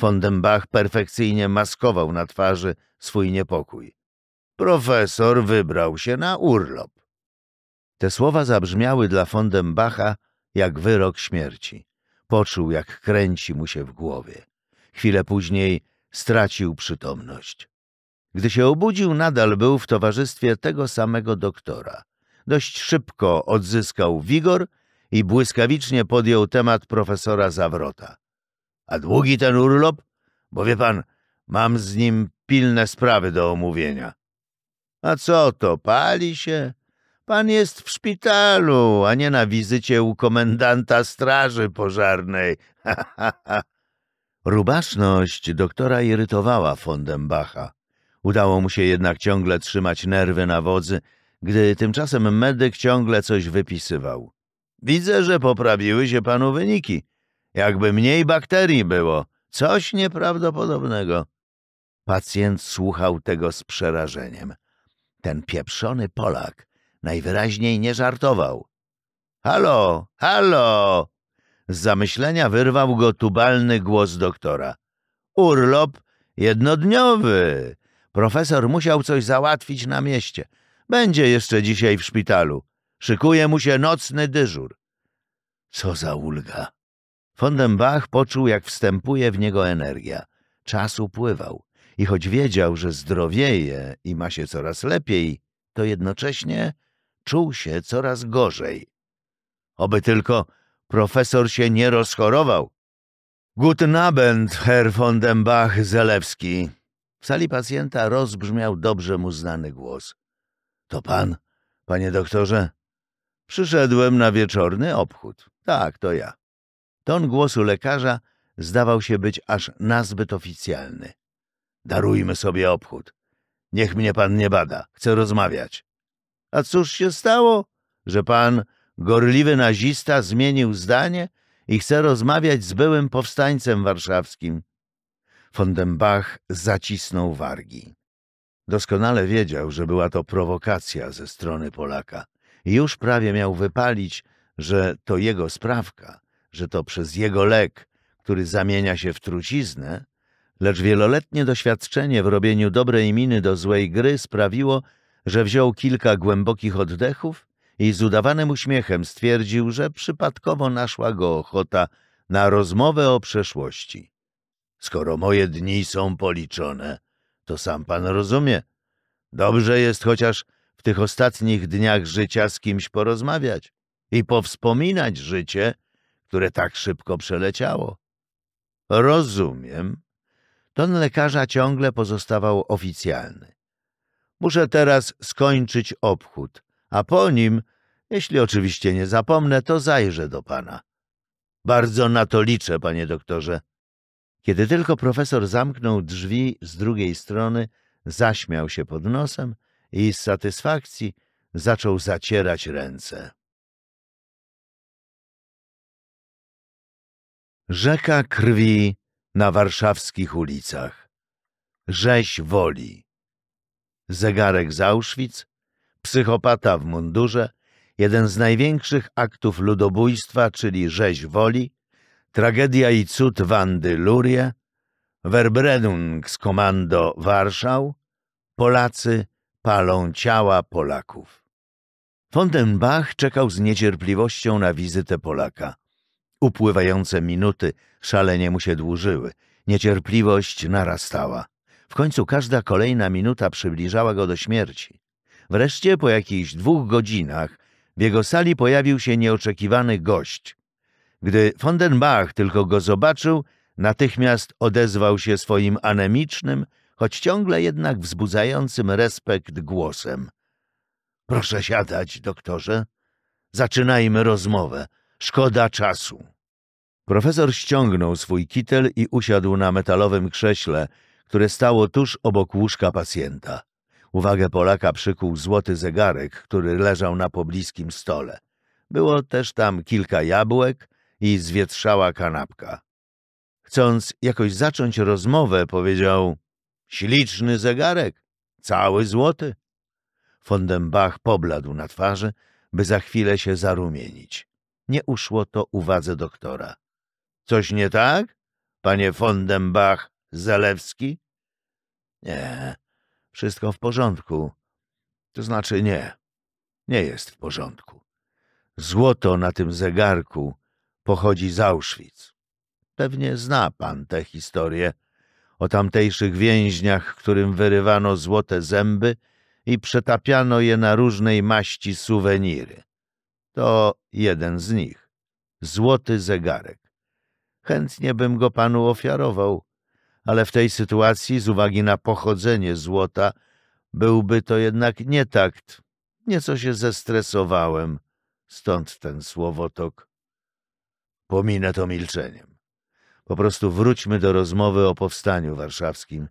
Fondenbach perfekcyjnie maskował na twarzy swój niepokój. Profesor wybrał się na urlop. Te słowa zabrzmiały dla Fondenbacha jak wyrok śmierci. Poczuł, jak kręci mu się w głowie. Chwilę później stracił przytomność. Gdy się obudził, nadal był w towarzystwie tego samego doktora dość szybko odzyskał wigor i błyskawicznie podjął temat profesora Zawrota. A długi ten urlop? Bo wie pan, mam z nim pilne sprawy do omówienia. A co to, pali się? Pan jest w szpitalu, a nie na wizycie u komendanta straży pożarnej. Ha, Rubaszność doktora irytowała Fondenbacha. Udało mu się jednak ciągle trzymać nerwy na wodzy, gdy tymczasem medyk ciągle coś wypisywał. Widzę, że poprawiły się panu wyniki. Jakby mniej bakterii było. Coś nieprawdopodobnego. Pacjent słuchał tego z przerażeniem. Ten pieprzony Polak najwyraźniej nie żartował. Halo, halo! Z zamyślenia wyrwał go tubalny głos doktora. Urlop jednodniowy. Profesor musiał coś załatwić na mieście. Będzie jeszcze dzisiaj w szpitalu. Szykuje mu się nocny dyżur. Co za ulga! Fondenbach poczuł, jak wstępuje w niego energia. Czas upływał i choć wiedział, że zdrowieje i ma się coraz lepiej, to jednocześnie czuł się coraz gorzej. Oby tylko profesor się nie rozchorował. Guten Abend, Herr von dem Bach Zelewski. W sali pacjenta rozbrzmiał dobrze mu znany głos. To pan, panie doktorze? Przyszedłem na wieczorny obchód. Tak, to ja. Ton głosu lekarza zdawał się być aż nazbyt oficjalny. Darujmy sobie obchód. Niech mnie pan nie bada, chcę rozmawiać. A cóż się stało, że pan, gorliwy nazista, zmienił zdanie i chce rozmawiać z byłym powstańcem warszawskim? Von Bach zacisnął wargi. Doskonale wiedział, że była to prowokacja ze strony Polaka. I już prawie miał wypalić, że to jego sprawka, że to przez jego lek, który zamienia się w truciznę, lecz wieloletnie doświadczenie w robieniu dobrej miny do złej gry sprawiło, że wziął kilka głębokich oddechów i z udawanym uśmiechem stwierdził, że przypadkowo naszła go ochota na rozmowę o przeszłości. Skoro moje dni są policzone, to sam pan rozumie. Dobrze jest chociaż w tych ostatnich dniach życia z kimś porozmawiać i powspominać życie, które tak szybko przeleciało. Rozumiem. Ton lekarza ciągle pozostawał oficjalny. Muszę teraz skończyć obchód, a po nim, jeśli oczywiście nie zapomnę, to zajrzę do pana. Bardzo na to liczę, panie doktorze. Kiedy tylko profesor zamknął drzwi z drugiej strony, zaśmiał się pod nosem i z satysfakcji zaczął zacierać ręce. Rzeka krwi na warszawskich ulicach. Rzeź woli. Zegarek z Auschwitz, psychopata w mundurze, jeden z największych aktów ludobójstwa, czyli rzeź woli, Tragedia i cud Wandy Lurie, z Komando Warszał, Polacy palą ciała Polaków. Fontenbach czekał z niecierpliwością na wizytę Polaka. Upływające minuty szalenie mu się dłużyły. Niecierpliwość narastała. W końcu każda kolejna minuta przybliżała go do śmierci. Wreszcie po jakichś dwóch godzinach w jego sali pojawił się nieoczekiwany gość – gdy von den Bach tylko go zobaczył, natychmiast odezwał się swoim anemicznym, choć ciągle jednak wzbudzającym respekt głosem. Proszę siadać, doktorze. Zaczynajmy rozmowę. Szkoda czasu. Profesor ściągnął swój kitel i usiadł na metalowym krześle, które stało tuż obok łóżka pacjenta. Uwagę Polaka przykuł złoty zegarek, który leżał na pobliskim stole. Było też tam kilka jabłek, i zwietrzała kanapka. Chcąc jakoś zacząć rozmowę, powiedział — Śliczny zegarek, cały złoty. Fondenbach pobladł na twarzy, by za chwilę się zarumienić. Nie uszło to uwadze doktora. — Coś nie tak, panie Fondenbach Zalewski? — Nie, wszystko w porządku. To znaczy nie, nie jest w porządku. Złoto na tym zegarku pochodzi z Auschwitz. Pewnie zna pan tę historię o tamtejszych więźniach, którym wyrywano złote zęby i przetapiano je na różnej maści suweniry. To jeden z nich. Złoty zegarek. Chętnie bym go panu ofiarował, ale w tej sytuacji, z uwagi na pochodzenie złota, byłby to jednak nietakt. Nieco się zestresowałem, stąd ten słowotok. Pominę to milczeniem. Po prostu wróćmy do rozmowy o powstaniu warszawskim.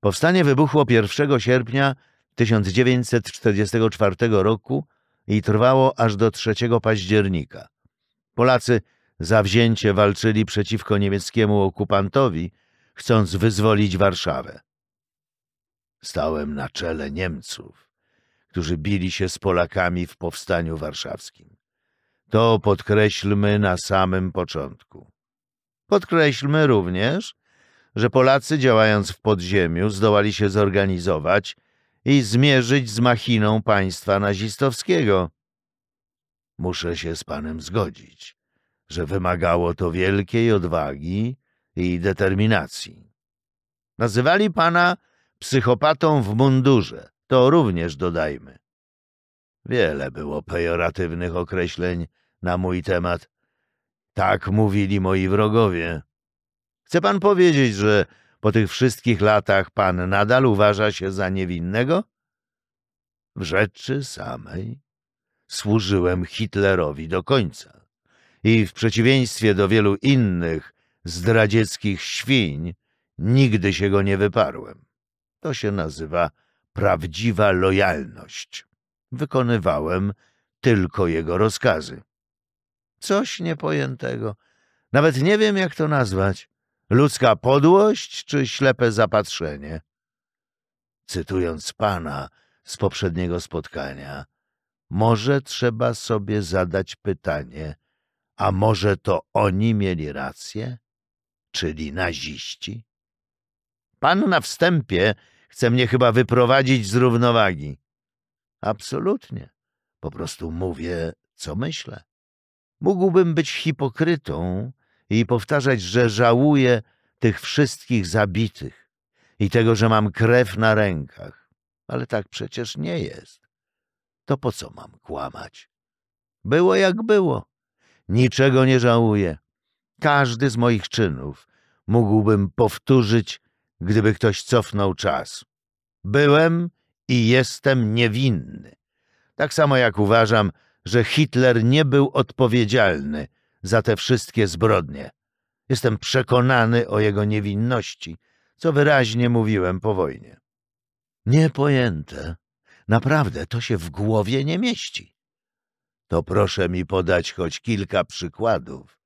Powstanie wybuchło 1 sierpnia 1944 roku i trwało aż do 3 października. Polacy zawzięcie walczyli przeciwko niemieckiemu okupantowi, chcąc wyzwolić Warszawę. Stałem na czele Niemców, którzy bili się z Polakami w powstaniu warszawskim. To podkreślmy na samym początku. Podkreślmy również, że Polacy działając w podziemiu zdołali się zorganizować i zmierzyć z machiną państwa nazistowskiego. Muszę się z panem zgodzić, że wymagało to wielkiej odwagi i determinacji. Nazywali pana psychopatą w mundurze, to również dodajmy. Wiele było pejoratywnych określeń na mój temat. Tak mówili moi wrogowie. Chce pan powiedzieć, że po tych wszystkich latach pan nadal uważa się za niewinnego? W rzeczy samej służyłem Hitlerowi do końca i w przeciwieństwie do wielu innych zdradzieckich świń nigdy się go nie wyparłem. To się nazywa prawdziwa lojalność. Wykonywałem tylko jego rozkazy. Coś niepojętego. Nawet nie wiem, jak to nazwać. Ludzka podłość czy ślepe zapatrzenie? Cytując pana z poprzedniego spotkania, może trzeba sobie zadać pytanie, a może to oni mieli rację? Czyli naziści? Pan na wstępie chce mnie chyba wyprowadzić z równowagi. Absolutnie. Po prostu mówię, co myślę. Mógłbym być hipokrytą i powtarzać, że żałuję tych wszystkich zabitych i tego, że mam krew na rękach, ale tak przecież nie jest. To po co mam kłamać? Było jak było. Niczego nie żałuję. Każdy z moich czynów mógłbym powtórzyć, gdyby ktoś cofnął czas. Byłem i jestem niewinny. Tak samo jak uważam, że Hitler nie był odpowiedzialny za te wszystkie zbrodnie. Jestem przekonany o jego niewinności, co wyraźnie mówiłem po wojnie. Niepojęte. Naprawdę to się w głowie nie mieści. To proszę mi podać choć kilka przykładów,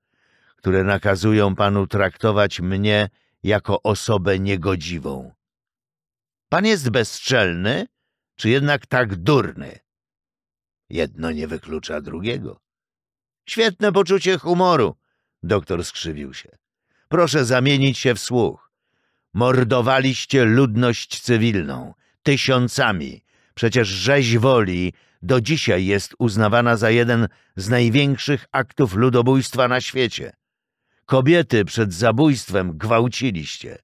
które nakazują panu traktować mnie jako osobę niegodziwą. Pan jest bezczelny, czy jednak tak durny? Jedno nie wyklucza drugiego. Świetne poczucie humoru, doktor skrzywił się. Proszę zamienić się w słuch. Mordowaliście ludność cywilną, tysiącami. Przecież rzeź woli do dzisiaj jest uznawana za jeden z największych aktów ludobójstwa na świecie. Kobiety przed zabójstwem gwałciliście.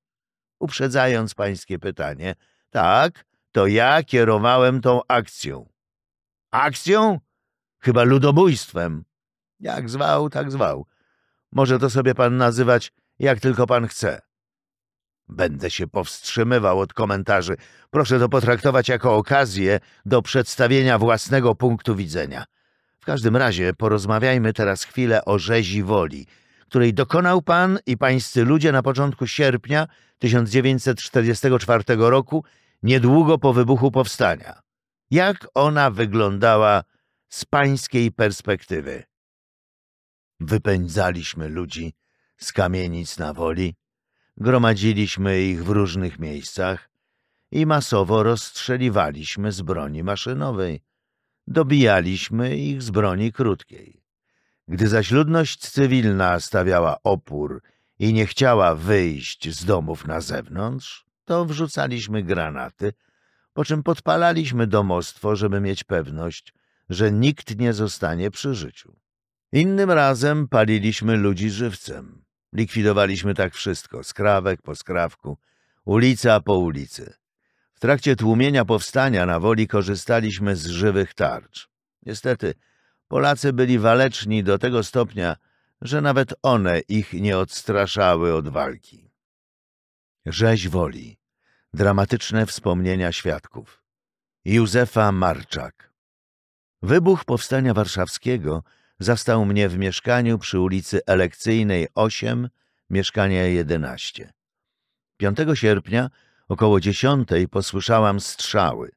Uprzedzając pańskie pytanie, tak, to ja kierowałem tą akcją. Akcją? Chyba ludobójstwem. Jak zwał, tak zwał. Może to sobie pan nazywać, jak tylko pan chce. Będę się powstrzymywał od komentarzy. Proszę to potraktować jako okazję do przedstawienia własnego punktu widzenia. W każdym razie porozmawiajmy teraz chwilę o rzezi woli, której dokonał pan i pańscy ludzie na początku sierpnia 1944 roku, niedługo po wybuchu powstania jak ona wyglądała z pańskiej perspektywy. Wypędzaliśmy ludzi z kamienic na woli, gromadziliśmy ich w różnych miejscach i masowo rozstrzeliwaliśmy z broni maszynowej. Dobijaliśmy ich z broni krótkiej. Gdy zaś ludność cywilna stawiała opór i nie chciała wyjść z domów na zewnątrz, to wrzucaliśmy granaty, po czym podpalaliśmy domostwo, żeby mieć pewność, że nikt nie zostanie przy życiu. Innym razem paliliśmy ludzi żywcem. Likwidowaliśmy tak wszystko, skrawek po skrawku, ulica po ulicy. W trakcie tłumienia powstania na woli korzystaliśmy z żywych tarcz. Niestety, Polacy byli waleczni do tego stopnia, że nawet one ich nie odstraszały od walki. Rzeź woli Dramatyczne wspomnienia świadków Józefa Marczak Wybuch Powstania Warszawskiego zastał mnie w mieszkaniu przy ulicy Elekcyjnej 8, mieszkanie 11. 5 sierpnia około 10 posłyszałam strzały.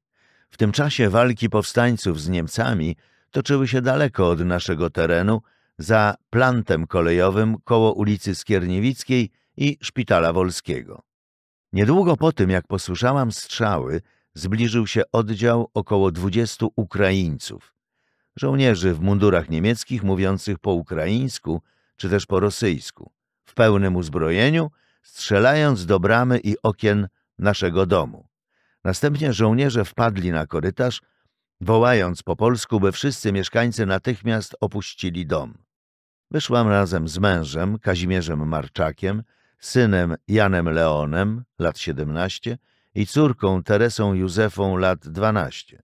W tym czasie walki powstańców z Niemcami toczyły się daleko od naszego terenu, za plantem kolejowym koło ulicy Skierniewickiej i Szpitala Wolskiego. Niedługo po tym, jak posłyszałam strzały, zbliżył się oddział około 20 Ukraińców. Żołnierzy w mundurach niemieckich mówiących po ukraińsku czy też po rosyjsku, w pełnym uzbrojeniu, strzelając do bramy i okien naszego domu. Następnie żołnierze wpadli na korytarz, wołając po polsku, by wszyscy mieszkańcy natychmiast opuścili dom. Wyszłam razem z mężem, Kazimierzem Marczakiem, synem Janem Leonem, lat 17, i córką Teresą Józefą, lat 12.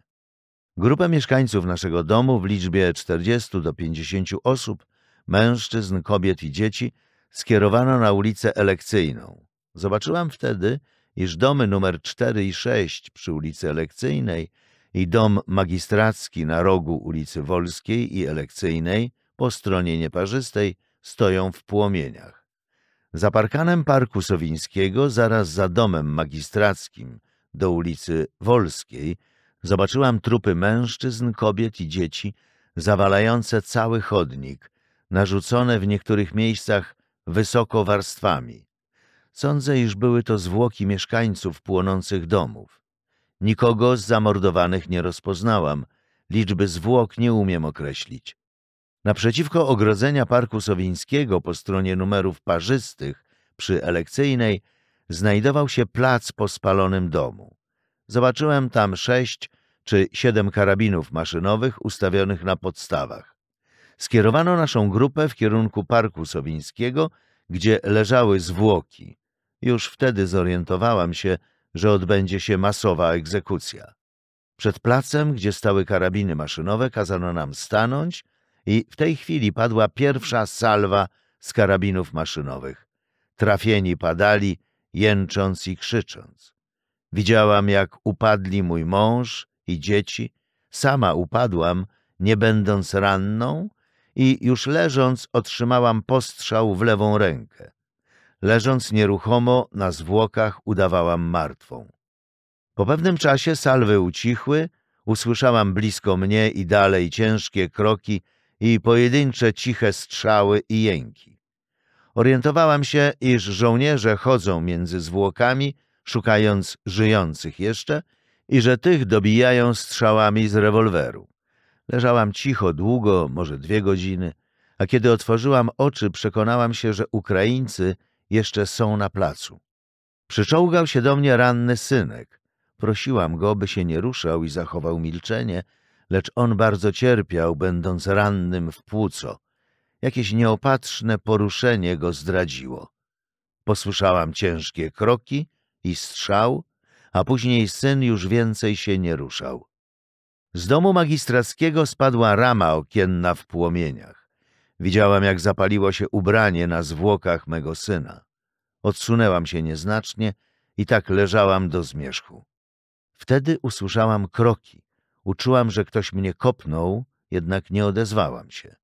Grupa mieszkańców naszego domu w liczbie 40 do 50 osób, mężczyzn, kobiet i dzieci, skierowano na ulicę Elekcyjną. Zobaczyłam wtedy, iż domy numer 4 i 6 przy ulicy Elekcyjnej i dom magistracki na rogu ulicy Wolskiej i Elekcyjnej po stronie nieparzystej stoją w płomieniach. Za parkanem Parku Sowińskiego, zaraz za domem magistrackim do ulicy Wolskiej, zobaczyłam trupy mężczyzn, kobiet i dzieci zawalające cały chodnik, narzucone w niektórych miejscach wysoko warstwami. Sądzę, iż były to zwłoki mieszkańców płonących domów. Nikogo z zamordowanych nie rozpoznałam, liczby zwłok nie umiem określić. Naprzeciwko ogrodzenia Parku Sowińskiego po stronie numerów parzystych przy elekcyjnej znajdował się plac po spalonym domu. Zobaczyłem tam sześć czy siedem karabinów maszynowych ustawionych na podstawach. Skierowano naszą grupę w kierunku Parku Sowińskiego, gdzie leżały zwłoki. Już wtedy zorientowałam się, że odbędzie się masowa egzekucja. Przed placem, gdzie stały karabiny maszynowe, kazano nam stanąć i w tej chwili padła pierwsza salwa z karabinów maszynowych. Trafieni padali, jęcząc i krzycząc. Widziałam, jak upadli mój mąż i dzieci. Sama upadłam, nie będąc ranną i już leżąc otrzymałam postrzał w lewą rękę. Leżąc nieruchomo na zwłokach udawałam martwą. Po pewnym czasie salwy ucichły, usłyszałam blisko mnie i dalej ciężkie kroki i pojedyncze ciche strzały i jęki. Orientowałam się, iż żołnierze chodzą między zwłokami, szukając żyjących jeszcze i że tych dobijają strzałami z rewolweru. Leżałam cicho, długo, może dwie godziny, a kiedy otworzyłam oczy, przekonałam się, że Ukraińcy jeszcze są na placu. Przyczołgał się do mnie ranny synek. Prosiłam go, by się nie ruszał i zachował milczenie, lecz on bardzo cierpiał, będąc rannym w płuco. Jakieś nieopatrzne poruszenie go zdradziło. Posłyszałam ciężkie kroki i strzał, a później syn już więcej się nie ruszał. Z domu magistrackiego spadła rama okienna w płomieniach. Widziałam, jak zapaliło się ubranie na zwłokach mego syna. Odsunęłam się nieznacznie i tak leżałam do zmierzchu. Wtedy usłyszałam kroki. Uczułam, że ktoś mnie kopnął, jednak nie odezwałam się.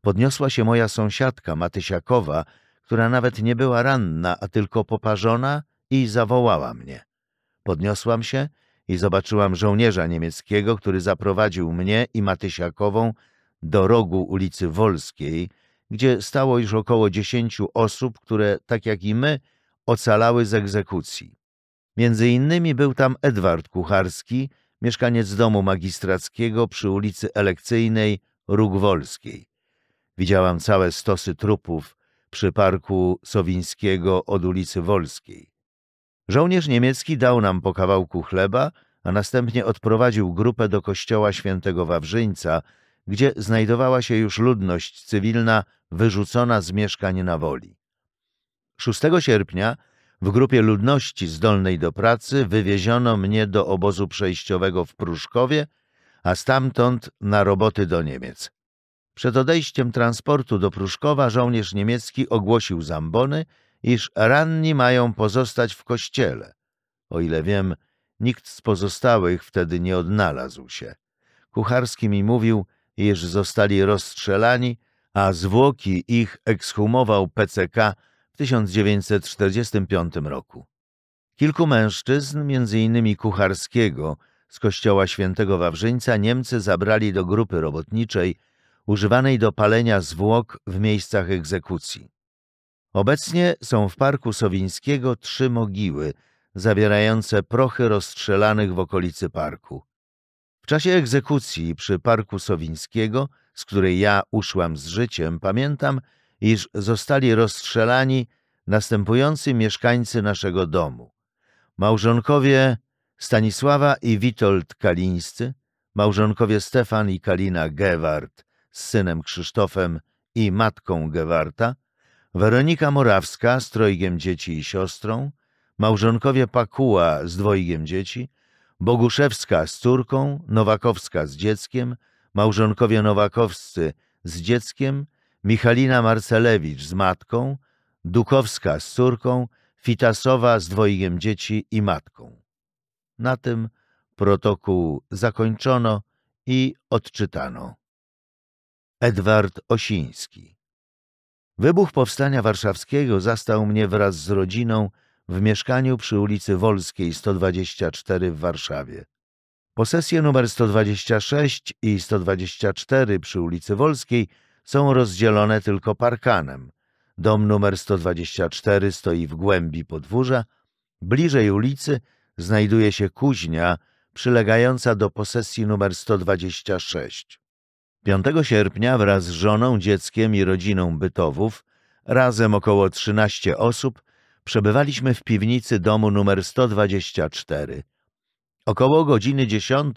Podniosła się moja sąsiadka, Matysiakowa, która nawet nie była ranna, a tylko poparzona i zawołała mnie. Podniosłam się i zobaczyłam żołnierza niemieckiego, który zaprowadził mnie i Matysiakową do rogu ulicy Wolskiej, gdzie stało już około dziesięciu osób, które, tak jak i my, ocalały z egzekucji. Między innymi był tam Edward Kucharski, mieszkaniec domu magistrackiego przy ulicy Elekcyjnej Róg Wolskiej. Widziałam całe stosy trupów przy parku Sowińskiego od ulicy Wolskiej. Żołnierz niemiecki dał nam po kawałku chleba, a następnie odprowadził grupę do kościoła świętego Wawrzyńca, gdzie znajdowała się już ludność cywilna wyrzucona z mieszkań na woli. 6 sierpnia w grupie ludności zdolnej do pracy wywieziono mnie do obozu przejściowego w Pruszkowie, a stamtąd na roboty do Niemiec. Przed odejściem transportu do Pruszkowa żołnierz niemiecki ogłosił Zambony, iż ranni mają pozostać w kościele. O ile wiem, nikt z pozostałych wtedy nie odnalazł się. Kucharski mi mówił, iż zostali rozstrzelani, a zwłoki ich ekshumował PCK 1945 roku. Kilku mężczyzn, m.in. Kucharskiego z kościoła świętego Wawrzyńca, Niemcy zabrali do grupy robotniczej używanej do palenia zwłok w miejscach egzekucji. Obecnie są w Parku Sowińskiego trzy mogiły zawierające prochy rozstrzelanych w okolicy parku. W czasie egzekucji przy Parku Sowińskiego, z której ja uszłam z życiem, pamiętam, iż zostali rozstrzelani następujący mieszkańcy naszego domu. Małżonkowie Stanisława i Witold Kalińscy, małżonkowie Stefan i Kalina Gewart z synem Krzysztofem i matką Gewarta, Weronika Morawska z trojgiem dzieci i siostrą, małżonkowie Pakuła z dwojgiem dzieci, Boguszewska z córką, Nowakowska z dzieckiem, małżonkowie Nowakowscy z dzieckiem Michalina Marcelewicz z matką, Dukowska z córką, Fitasowa z dwojgiem dzieci i matką. Na tym protokół zakończono i odczytano. Edward Osiński Wybuch Powstania Warszawskiego zastał mnie wraz z rodziną w mieszkaniu przy ulicy Wolskiej 124 w Warszawie. Posesje numer 126 i 124 przy ulicy Wolskiej – są rozdzielone tylko parkanem. Dom numer 124 stoi w głębi podwórza, bliżej ulicy znajduje się kuźnia przylegająca do posesji numer 126. 5 sierpnia wraz z żoną, dzieckiem i rodziną Bytowów, razem około 13 osób, przebywaliśmy w piwnicy domu numer 124. Około godziny 10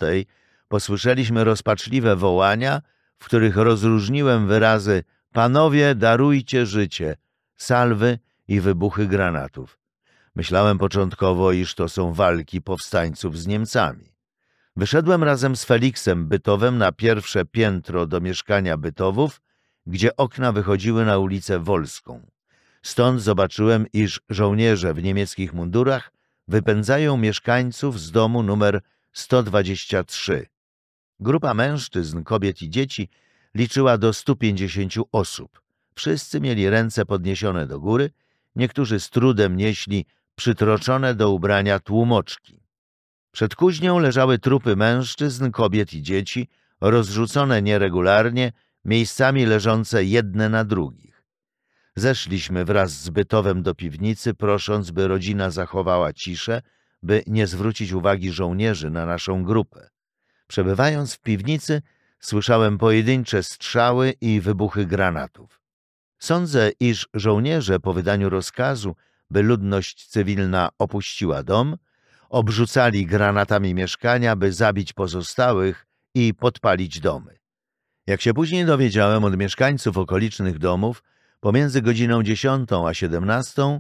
posłyszeliśmy rozpaczliwe wołania – w których rozróżniłem wyrazy Panowie, darujcie życie, salwy i wybuchy granatów. Myślałem początkowo, iż to są walki powstańców z Niemcami. Wyszedłem razem z Feliksem Bytowem na pierwsze piętro do mieszkania Bytowów, gdzie okna wychodziły na ulicę Wolską. Stąd zobaczyłem, iż żołnierze w niemieckich mundurach wypędzają mieszkańców z domu numer 123, Grupa mężczyzn, kobiet i dzieci liczyła do 150 osób. Wszyscy mieli ręce podniesione do góry, niektórzy z trudem nieśli przytroczone do ubrania tłumoczki. Przed kuźnią leżały trupy mężczyzn, kobiet i dzieci, rozrzucone nieregularnie, miejscami leżące jedne na drugich. Zeszliśmy wraz z Bytowem do piwnicy, prosząc, by rodzina zachowała ciszę, by nie zwrócić uwagi żołnierzy na naszą grupę. Przebywając w piwnicy, słyszałem pojedyncze strzały i wybuchy granatów. Sądzę, iż żołnierze po wydaniu rozkazu, by ludność cywilna opuściła dom, obrzucali granatami mieszkania, by zabić pozostałych i podpalić domy. Jak się później dowiedziałem od mieszkańców okolicznych domów, pomiędzy godziną 10 a 17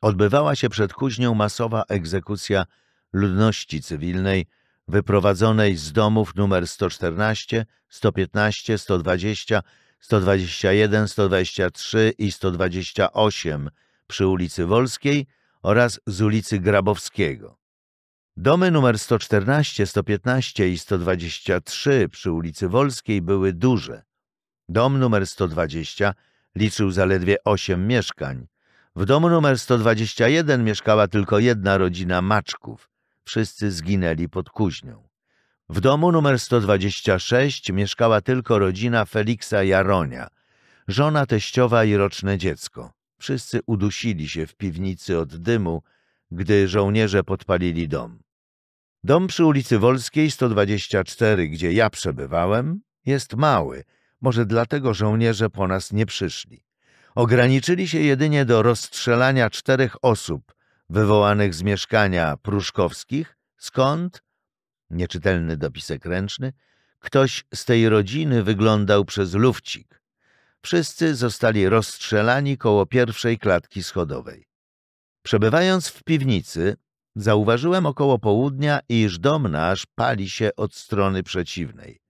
odbywała się przed kuźnią masowa egzekucja ludności cywilnej, wyprowadzonej z domów numer 114, 115, 120, 121, 123 i 128 przy ulicy Wolskiej oraz z ulicy Grabowskiego. Domy numer 114, 115 i 123 przy ulicy Wolskiej były duże. Dom numer 120 liczył zaledwie 8 mieszkań. W domu numer 121 mieszkała tylko jedna rodzina maczków wszyscy zginęli pod kuźnią. W domu numer 126 mieszkała tylko rodzina Feliksa Jaronia, żona teściowa i roczne dziecko. Wszyscy udusili się w piwnicy od dymu, gdy żołnierze podpalili dom. Dom przy ulicy Wolskiej 124, gdzie ja przebywałem, jest mały, może dlatego żołnierze po nas nie przyszli. Ograniczyli się jedynie do rozstrzelania czterech osób, wywołanych z mieszkania Pruszkowskich, skąd, nieczytelny dopisek ręczny, ktoś z tej rodziny wyglądał przez lufcik. Wszyscy zostali rozstrzelani koło pierwszej klatki schodowej. Przebywając w piwnicy, zauważyłem około południa, iż dom nasz pali się od strony przeciwnej.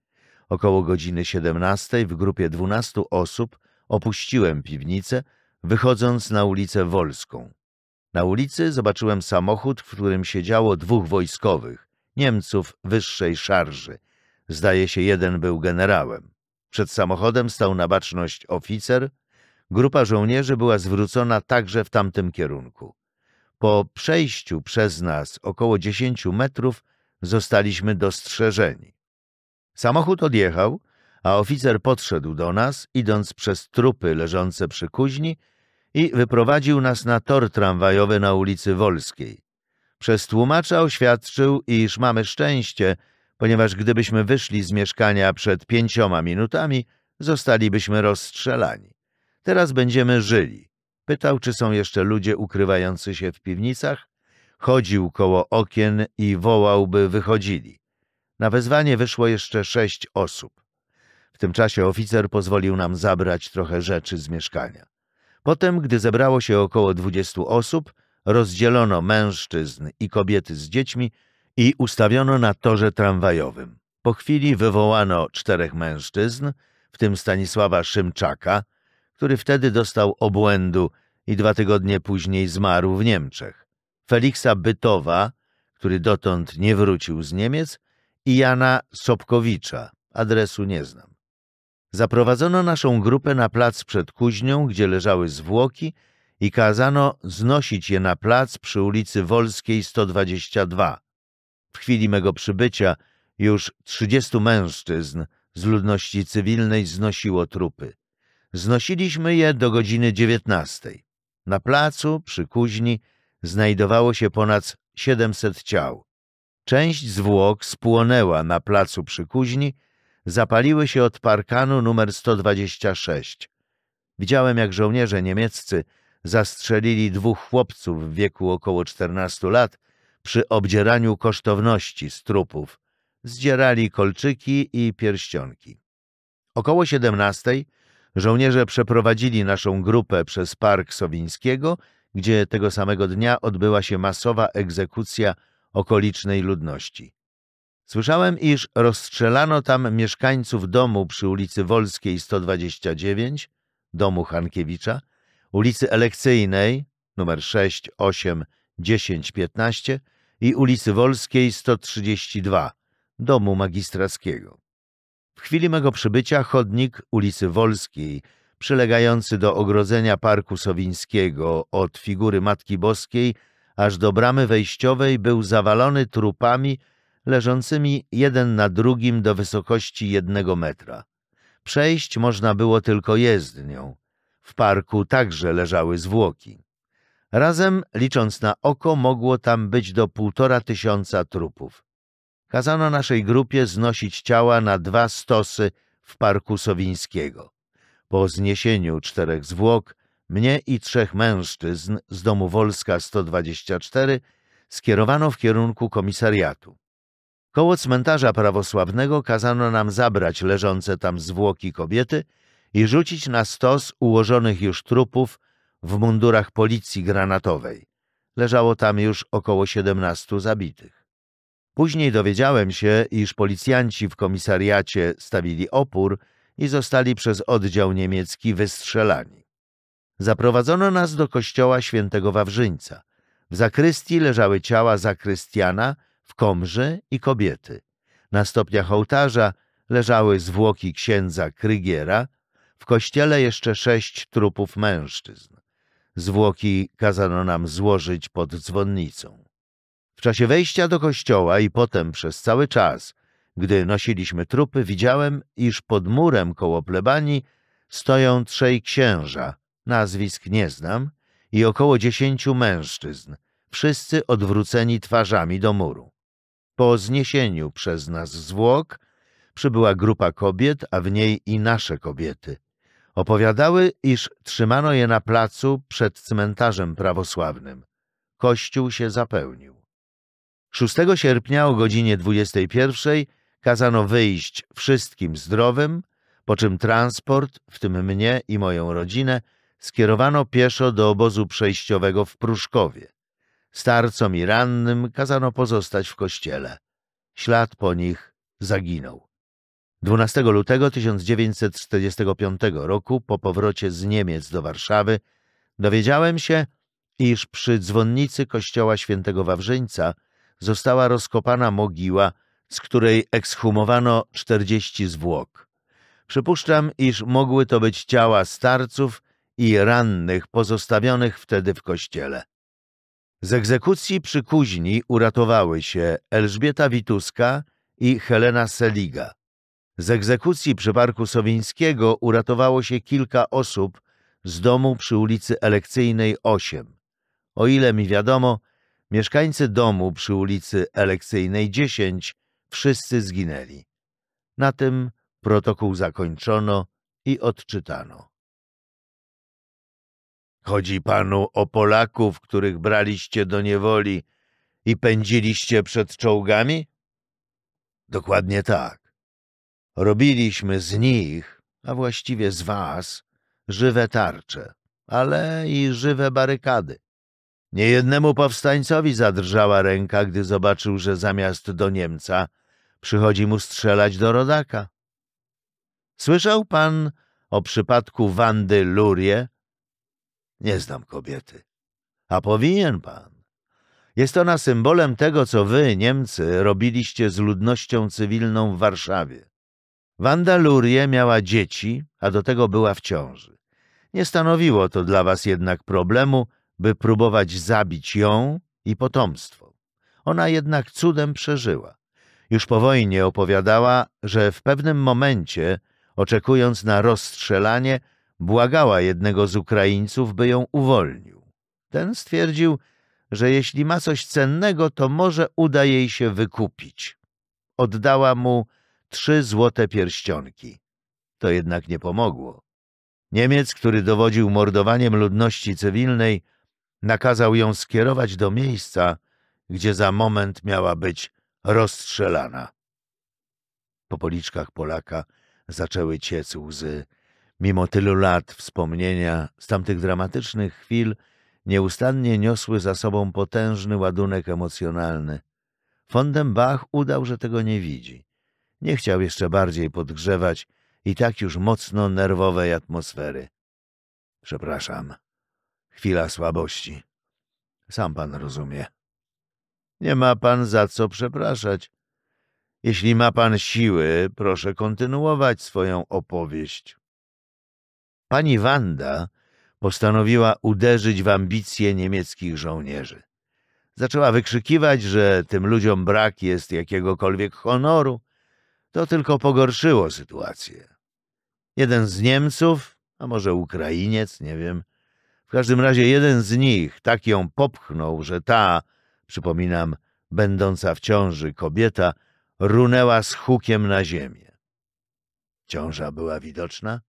Około godziny 17 w grupie 12 osób opuściłem piwnicę, wychodząc na ulicę Wolską. Na ulicy zobaczyłem samochód, w którym siedziało dwóch wojskowych, Niemców wyższej szarży. Zdaje się, jeden był generałem. Przed samochodem stał na baczność oficer. Grupa żołnierzy była zwrócona także w tamtym kierunku. Po przejściu przez nas około 10 metrów zostaliśmy dostrzeżeni. Samochód odjechał, a oficer podszedł do nas, idąc przez trupy leżące przy kuźni i wyprowadził nas na tor tramwajowy na ulicy Wolskiej. Przez tłumacza oświadczył, iż mamy szczęście, ponieważ gdybyśmy wyszli z mieszkania przed pięcioma minutami, zostalibyśmy rozstrzelani. Teraz będziemy żyli. Pytał, czy są jeszcze ludzie ukrywający się w piwnicach. Chodził koło okien i wołał, by wychodzili. Na wezwanie wyszło jeszcze sześć osób. W tym czasie oficer pozwolił nam zabrać trochę rzeczy z mieszkania. Potem, gdy zebrało się około dwudziestu osób, rozdzielono mężczyzn i kobiety z dziećmi i ustawiono na torze tramwajowym. Po chwili wywołano czterech mężczyzn, w tym Stanisława Szymczaka, który wtedy dostał obłędu i dwa tygodnie później zmarł w Niemczech, Feliksa Bytowa, który dotąd nie wrócił z Niemiec, i Jana Sobkowicza, adresu nie znam. Zaprowadzono naszą grupę na plac przed kuźnią, gdzie leżały zwłoki i kazano znosić je na plac przy ulicy Wolskiej 122. W chwili mego przybycia już 30 mężczyzn z ludności cywilnej znosiło trupy. Znosiliśmy je do godziny 19. Na placu przy kuźni znajdowało się ponad 700 ciał. Część zwłok spłonęła na placu przy kuźni, zapaliły się od parkanu numer 126. Widziałem, jak żołnierze niemieccy zastrzelili dwóch chłopców w wieku około 14 lat przy obdzieraniu kosztowności z trupów. Zdzierali kolczyki i pierścionki. Około 17 żołnierze przeprowadzili naszą grupę przez Park Sowińskiego, gdzie tego samego dnia odbyła się masowa egzekucja okolicznej ludności. Słyszałem, iż rozstrzelano tam mieszkańców domu przy ulicy Wolskiej 129, domu Hankiewicza, ulicy Elekcyjnej numer 6, 8, 10, 15 i ulicy Wolskiej 132, domu magistrackiego. W chwili mego przybycia chodnik ulicy Wolskiej, przylegający do ogrodzenia Parku Sowińskiego od figury Matki Boskiej aż do bramy wejściowej był zawalony trupami leżącymi jeden na drugim do wysokości jednego metra. Przejść można było tylko jezdnią. W parku także leżały zwłoki. Razem, licząc na oko, mogło tam być do półtora tysiąca trupów. Kazano naszej grupie znosić ciała na dwa stosy w parku Sowińskiego. Po zniesieniu czterech zwłok, mnie i trzech mężczyzn z domu Wolska 124 skierowano w kierunku komisariatu. Koło cmentarza prawosławnego kazano nam zabrać leżące tam zwłoki kobiety i rzucić na stos ułożonych już trupów w mundurach policji granatowej. Leżało tam już około siedemnastu zabitych. Później dowiedziałem się, iż policjanci w komisariacie stawili opór i zostali przez oddział niemiecki wystrzelani. Zaprowadzono nas do kościoła świętego Wawrzyńca. W zakrystii leżały ciała zakrystiana – w komrze i kobiety. Na stopniach ołtarza leżały zwłoki księdza Krygiera, w kościele jeszcze sześć trupów mężczyzn. Zwłoki kazano nam złożyć pod dzwonnicą. W czasie wejścia do kościoła i potem przez cały czas, gdy nosiliśmy trupy, widziałem, iż pod murem koło plebanii stoją trzej księża, nazwisk nie znam, i około dziesięciu mężczyzn, wszyscy odwróceni twarzami do muru. Po zniesieniu przez nas zwłok przybyła grupa kobiet, a w niej i nasze kobiety. Opowiadały, iż trzymano je na placu przed cmentarzem prawosławnym. Kościół się zapełnił. 6 sierpnia o godzinie 21 kazano wyjść wszystkim zdrowym, po czym transport, w tym mnie i moją rodzinę, skierowano pieszo do obozu przejściowego w Pruszkowie. Starcom i rannym kazano pozostać w kościele. Ślad po nich zaginął. 12 lutego 1945 roku, po powrocie z Niemiec do Warszawy, dowiedziałem się, iż przy dzwonnicy kościoła świętego Wawrzyńca została rozkopana mogiła, z której ekshumowano 40 zwłok. Przypuszczam, iż mogły to być ciała starców i rannych pozostawionych wtedy w kościele. Z egzekucji przy kuźni uratowały się Elżbieta Wituska i Helena Seliga. Z egzekucji przy Parku Sowińskiego uratowało się kilka osób z domu przy ulicy Elekcyjnej 8. O ile mi wiadomo, mieszkańcy domu przy ulicy Elekcyjnej 10 wszyscy zginęli. Na tym protokół zakończono i odczytano. Chodzi panu o Polaków, których braliście do niewoli i pędziliście przed czołgami? Dokładnie tak. Robiliśmy z nich, a właściwie z was, żywe tarcze, ale i żywe barykady. Niejednemu powstańcowi zadrżała ręka, gdy zobaczył, że zamiast do Niemca przychodzi mu strzelać do rodaka. Słyszał pan o przypadku Wandy Lurie, nie znam kobiety. A powinien pan. Jest ona symbolem tego, co wy, Niemcy, robiliście z ludnością cywilną w Warszawie. Wanda Lurie miała dzieci, a do tego była w ciąży. Nie stanowiło to dla was jednak problemu, by próbować zabić ją i potomstwo. Ona jednak cudem przeżyła. Już po wojnie opowiadała, że w pewnym momencie, oczekując na rozstrzelanie, Błagała jednego z Ukraińców, by ją uwolnił. Ten stwierdził, że jeśli ma coś cennego, to może uda jej się wykupić. Oddała mu trzy złote pierścionki. To jednak nie pomogło. Niemiec, który dowodził mordowaniem ludności cywilnej, nakazał ją skierować do miejsca, gdzie za moment miała być rozstrzelana. Po policzkach Polaka zaczęły ciec łzy, Mimo tylu lat wspomnienia z tamtych dramatycznych chwil nieustannie niosły za sobą potężny ładunek emocjonalny. Fondem Bach udał, że tego nie widzi. Nie chciał jeszcze bardziej podgrzewać i tak już mocno nerwowej atmosfery. Przepraszam. Chwila słabości. Sam pan rozumie. Nie ma pan za co przepraszać. Jeśli ma pan siły, proszę kontynuować swoją opowieść. Pani Wanda postanowiła uderzyć w ambicje niemieckich żołnierzy. Zaczęła wykrzykiwać, że tym ludziom brak jest jakiegokolwiek honoru. To tylko pogorszyło sytuację. Jeden z Niemców, a może Ukrainiec, nie wiem, w każdym razie jeden z nich tak ją popchnął, że ta, przypominam, będąca w ciąży kobieta, runęła z hukiem na ziemię. Ciąża była widoczna,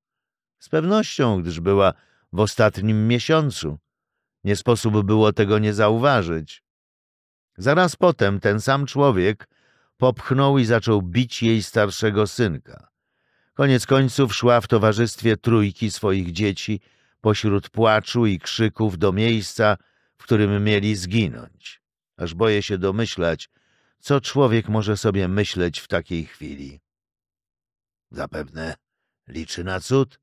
z pewnością, gdyż była w ostatnim miesiącu. Nie sposób było tego nie zauważyć. Zaraz potem ten sam człowiek popchnął i zaczął bić jej starszego synka. Koniec końców szła w towarzystwie trójki swoich dzieci pośród płaczu i krzyków do miejsca, w którym mieli zginąć. Aż boję się domyślać, co człowiek może sobie myśleć w takiej chwili. Zapewne liczy na cud,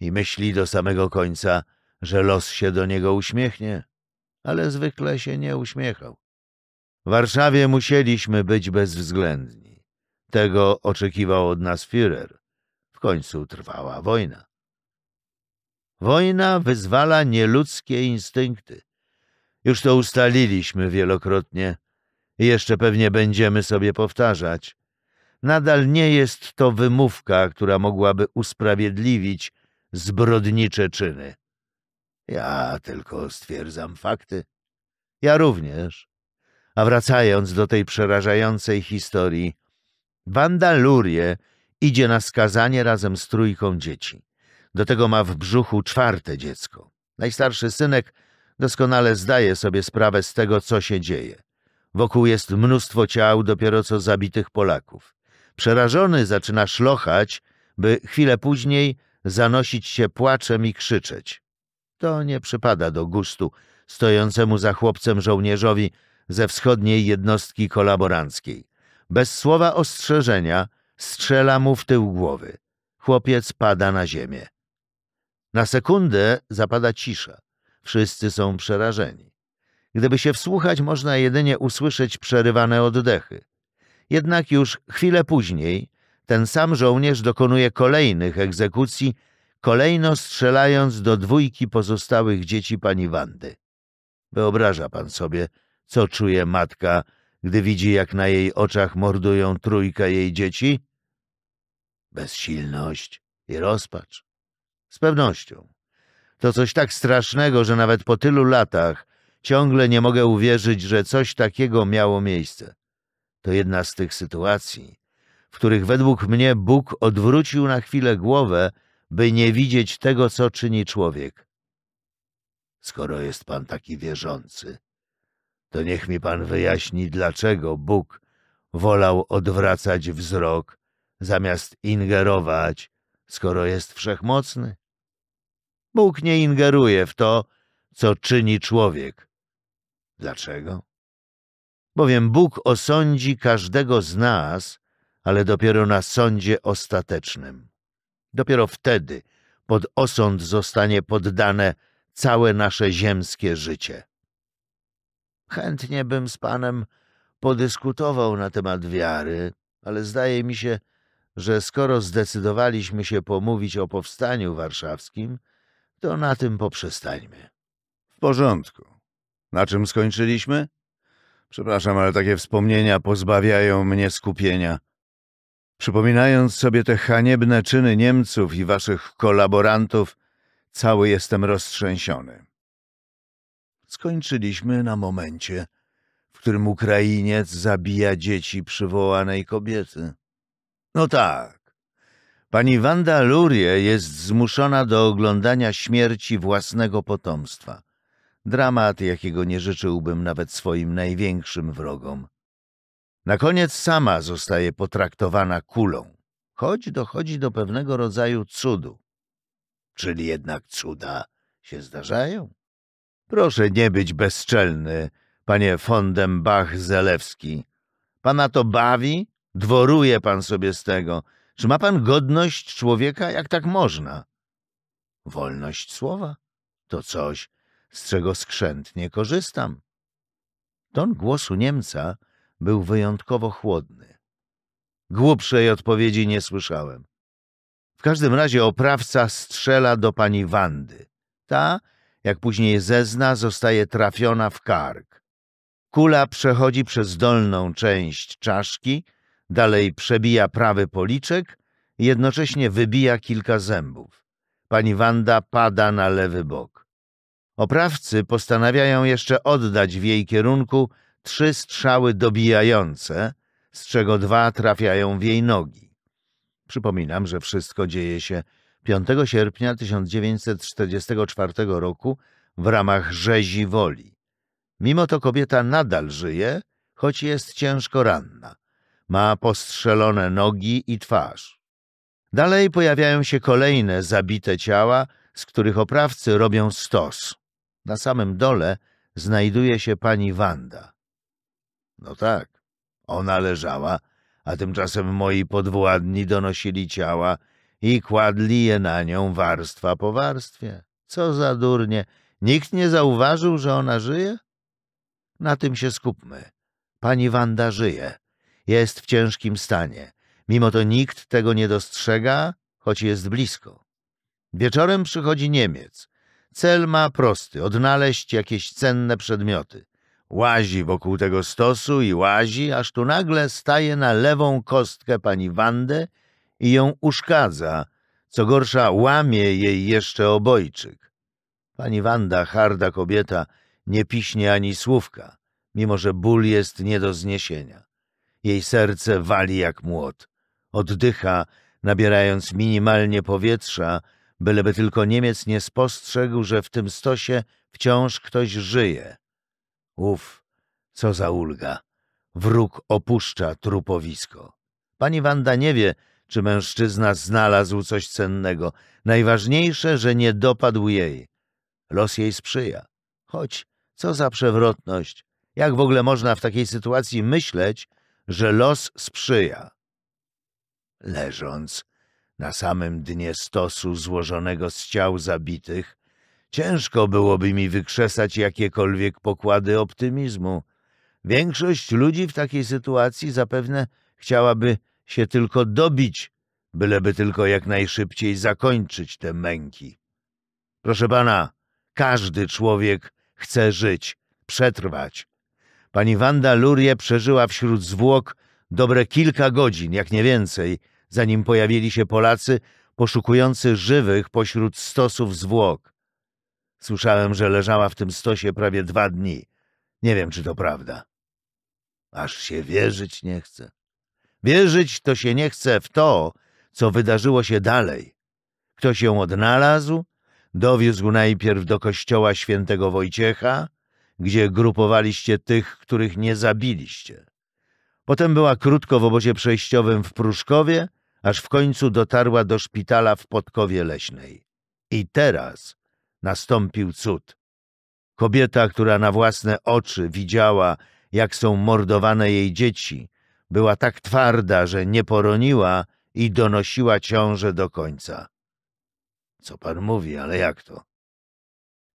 i myśli do samego końca, że los się do niego uśmiechnie, ale zwykle się nie uśmiechał. W Warszawie musieliśmy być bezwzględni. Tego oczekiwał od nas Führer. W końcu trwała wojna. Wojna wyzwala nieludzkie instynkty. Już to ustaliliśmy wielokrotnie i jeszcze pewnie będziemy sobie powtarzać. Nadal nie jest to wymówka, która mogłaby usprawiedliwić zbrodnicze czyny. Ja tylko stwierdzam fakty. Ja również. A wracając do tej przerażającej historii, Wanda Lurie idzie na skazanie razem z trójką dzieci. Do tego ma w brzuchu czwarte dziecko. Najstarszy synek doskonale zdaje sobie sprawę z tego, co się dzieje. Wokół jest mnóstwo ciał dopiero co zabitych Polaków. Przerażony zaczyna szlochać, by chwilę później zanosić się płaczem i krzyczeć. To nie przypada do gustu stojącemu za chłopcem żołnierzowi ze wschodniej jednostki kolaboranckiej. Bez słowa ostrzeżenia strzela mu w tył głowy. Chłopiec pada na ziemię. Na sekundę zapada cisza. Wszyscy są przerażeni. Gdyby się wsłuchać, można jedynie usłyszeć przerywane oddechy. Jednak już chwilę później ten sam żołnierz dokonuje kolejnych egzekucji, kolejno strzelając do dwójki pozostałych dzieci pani Wandy. Wyobraża pan sobie, co czuje matka, gdy widzi, jak na jej oczach mordują trójka jej dzieci? Bezsilność i rozpacz. Z pewnością. To coś tak strasznego, że nawet po tylu latach ciągle nie mogę uwierzyć, że coś takiego miało miejsce. To jedna z tych sytuacji, w których według mnie Bóg odwrócił na chwilę głowę, by nie widzieć tego, co czyni człowiek. Skoro jest pan taki wierzący, to niech mi pan wyjaśni, dlaczego Bóg wolał odwracać wzrok zamiast ingerować, skoro jest wszechmocny. Bóg nie ingeruje w to, co czyni człowiek. Dlaczego? Bowiem Bóg osądzi każdego z nas ale dopiero na sądzie ostatecznym. Dopiero wtedy pod osąd zostanie poddane całe nasze ziemskie życie. Chętnie bym z panem podyskutował na temat wiary, ale zdaje mi się, że skoro zdecydowaliśmy się pomówić o powstaniu warszawskim, to na tym poprzestańmy. W porządku. Na czym skończyliśmy? Przepraszam, ale takie wspomnienia pozbawiają mnie skupienia. Przypominając sobie te haniebne czyny Niemców i waszych kolaborantów, cały jestem roztrzęsiony. Skończyliśmy na momencie, w którym Ukrainiec zabija dzieci przywołanej kobiety. No tak. Pani Wanda Lurie jest zmuszona do oglądania śmierci własnego potomstwa. Dramat, jakiego nie życzyłbym nawet swoim największym wrogom. Na koniec sama zostaje potraktowana kulą, choć dochodzi do pewnego rodzaju cudu. Czyli jednak cuda się zdarzają? Proszę nie być bezczelny, panie fondembach zelewski Pana to bawi? Dworuje pan sobie z tego. Czy ma pan godność człowieka, jak tak można? Wolność słowa to coś, z czego skrzętnie korzystam. Ton głosu Niemca był wyjątkowo chłodny. Głupszej odpowiedzi nie słyszałem. W każdym razie oprawca strzela do pani Wandy. Ta, jak później zezna, zostaje trafiona w kark. Kula przechodzi przez dolną część czaszki, dalej przebija prawy policzek, jednocześnie wybija kilka zębów. Pani Wanda pada na lewy bok. Oprawcy postanawiają jeszcze oddać w jej kierunku trzy strzały dobijające, z czego dwa trafiają w jej nogi. Przypominam, że wszystko dzieje się 5 sierpnia 1944 roku w ramach rzezi woli. Mimo to kobieta nadal żyje, choć jest ciężko ranna. Ma postrzelone nogi i twarz. Dalej pojawiają się kolejne zabite ciała, z których oprawcy robią stos. Na samym dole znajduje się pani Wanda. No tak, ona leżała, a tymczasem moi podwładni donosili ciała i kładli je na nią warstwa po warstwie. Co za durnie! Nikt nie zauważył, że ona żyje? Na tym się skupmy. Pani Wanda żyje. Jest w ciężkim stanie. Mimo to nikt tego nie dostrzega, choć jest blisko. Wieczorem przychodzi Niemiec. Cel ma prosty — odnaleźć jakieś cenne przedmioty. Łazi wokół tego stosu i łazi, aż tu nagle staje na lewą kostkę pani Wandę i ją uszkadza, co gorsza łamie jej jeszcze obojczyk. Pani Wanda, harda kobieta, nie piśnie ani słówka, mimo że ból jest nie do zniesienia. Jej serce wali jak młot. Oddycha, nabierając minimalnie powietrza, byleby tylko Niemiec nie spostrzegł, że w tym stosie wciąż ktoś żyje. Uf, co za ulga. Wróg opuszcza trupowisko. Pani Wanda nie wie, czy mężczyzna znalazł coś cennego. Najważniejsze, że nie dopadł jej. Los jej sprzyja. Choć, co za przewrotność. Jak w ogóle można w takiej sytuacji myśleć, że los sprzyja? Leżąc na samym dnie stosu złożonego z ciał zabitych, Ciężko byłoby mi wykrzesać jakiekolwiek pokłady optymizmu. Większość ludzi w takiej sytuacji zapewne chciałaby się tylko dobić, byleby tylko jak najszybciej zakończyć te męki. Proszę pana, każdy człowiek chce żyć, przetrwać. Pani Wanda Lurie przeżyła wśród zwłok dobre kilka godzin, jak nie więcej, zanim pojawili się Polacy poszukujący żywych pośród stosów zwłok. Słyszałem, że leżała w tym stosie prawie dwa dni. Nie wiem, czy to prawda. Aż się wierzyć nie chce. Wierzyć to się nie chce w to, co wydarzyło się dalej. Ktoś ją odnalazł, dowiózł najpierw do kościoła świętego Wojciecha, gdzie grupowaliście tych, których nie zabiliście. Potem była krótko w obozie przejściowym w Pruszkowie, aż w końcu dotarła do szpitala w Podkowie Leśnej. I teraz nastąpił cud. Kobieta, która na własne oczy widziała, jak są mordowane jej dzieci, była tak twarda, że nie poroniła i donosiła ciążę do końca. Co pan mówi, ale jak to?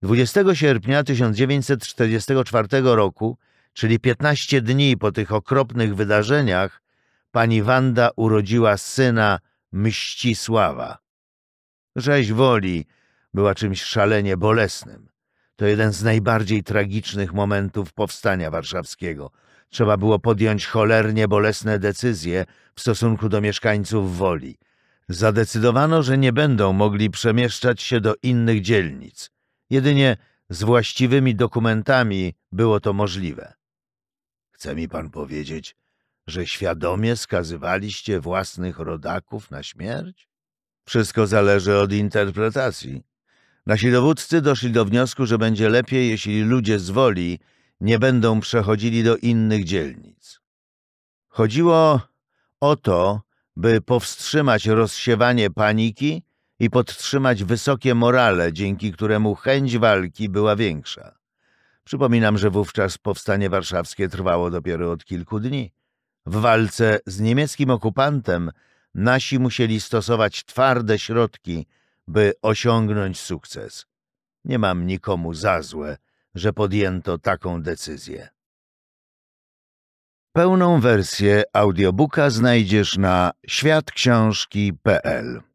20 sierpnia 1944 roku, czyli 15 dni po tych okropnych wydarzeniach, pani Wanda urodziła syna Mścisława. Rzeź woli, była czymś szalenie bolesnym. To jeden z najbardziej tragicznych momentów powstania warszawskiego. Trzeba było podjąć cholernie bolesne decyzje w stosunku do mieszkańców Woli. Zadecydowano, że nie będą mogli przemieszczać się do innych dzielnic. Jedynie z właściwymi dokumentami było to możliwe. Chce mi pan powiedzieć, że świadomie skazywaliście własnych rodaków na śmierć? Wszystko zależy od interpretacji. Nasi dowódcy doszli do wniosku, że będzie lepiej, jeśli ludzie z Woli nie będą przechodzili do innych dzielnic. Chodziło o to, by powstrzymać rozsiewanie paniki i podtrzymać wysokie morale, dzięki któremu chęć walki była większa. Przypominam, że wówczas powstanie warszawskie trwało dopiero od kilku dni. W walce z niemieckim okupantem nasi musieli stosować twarde środki – by osiągnąć sukces. Nie mam nikomu za złe, że podjęto taką decyzję. Pełną wersję audiobooka znajdziesz na światksiążki.pl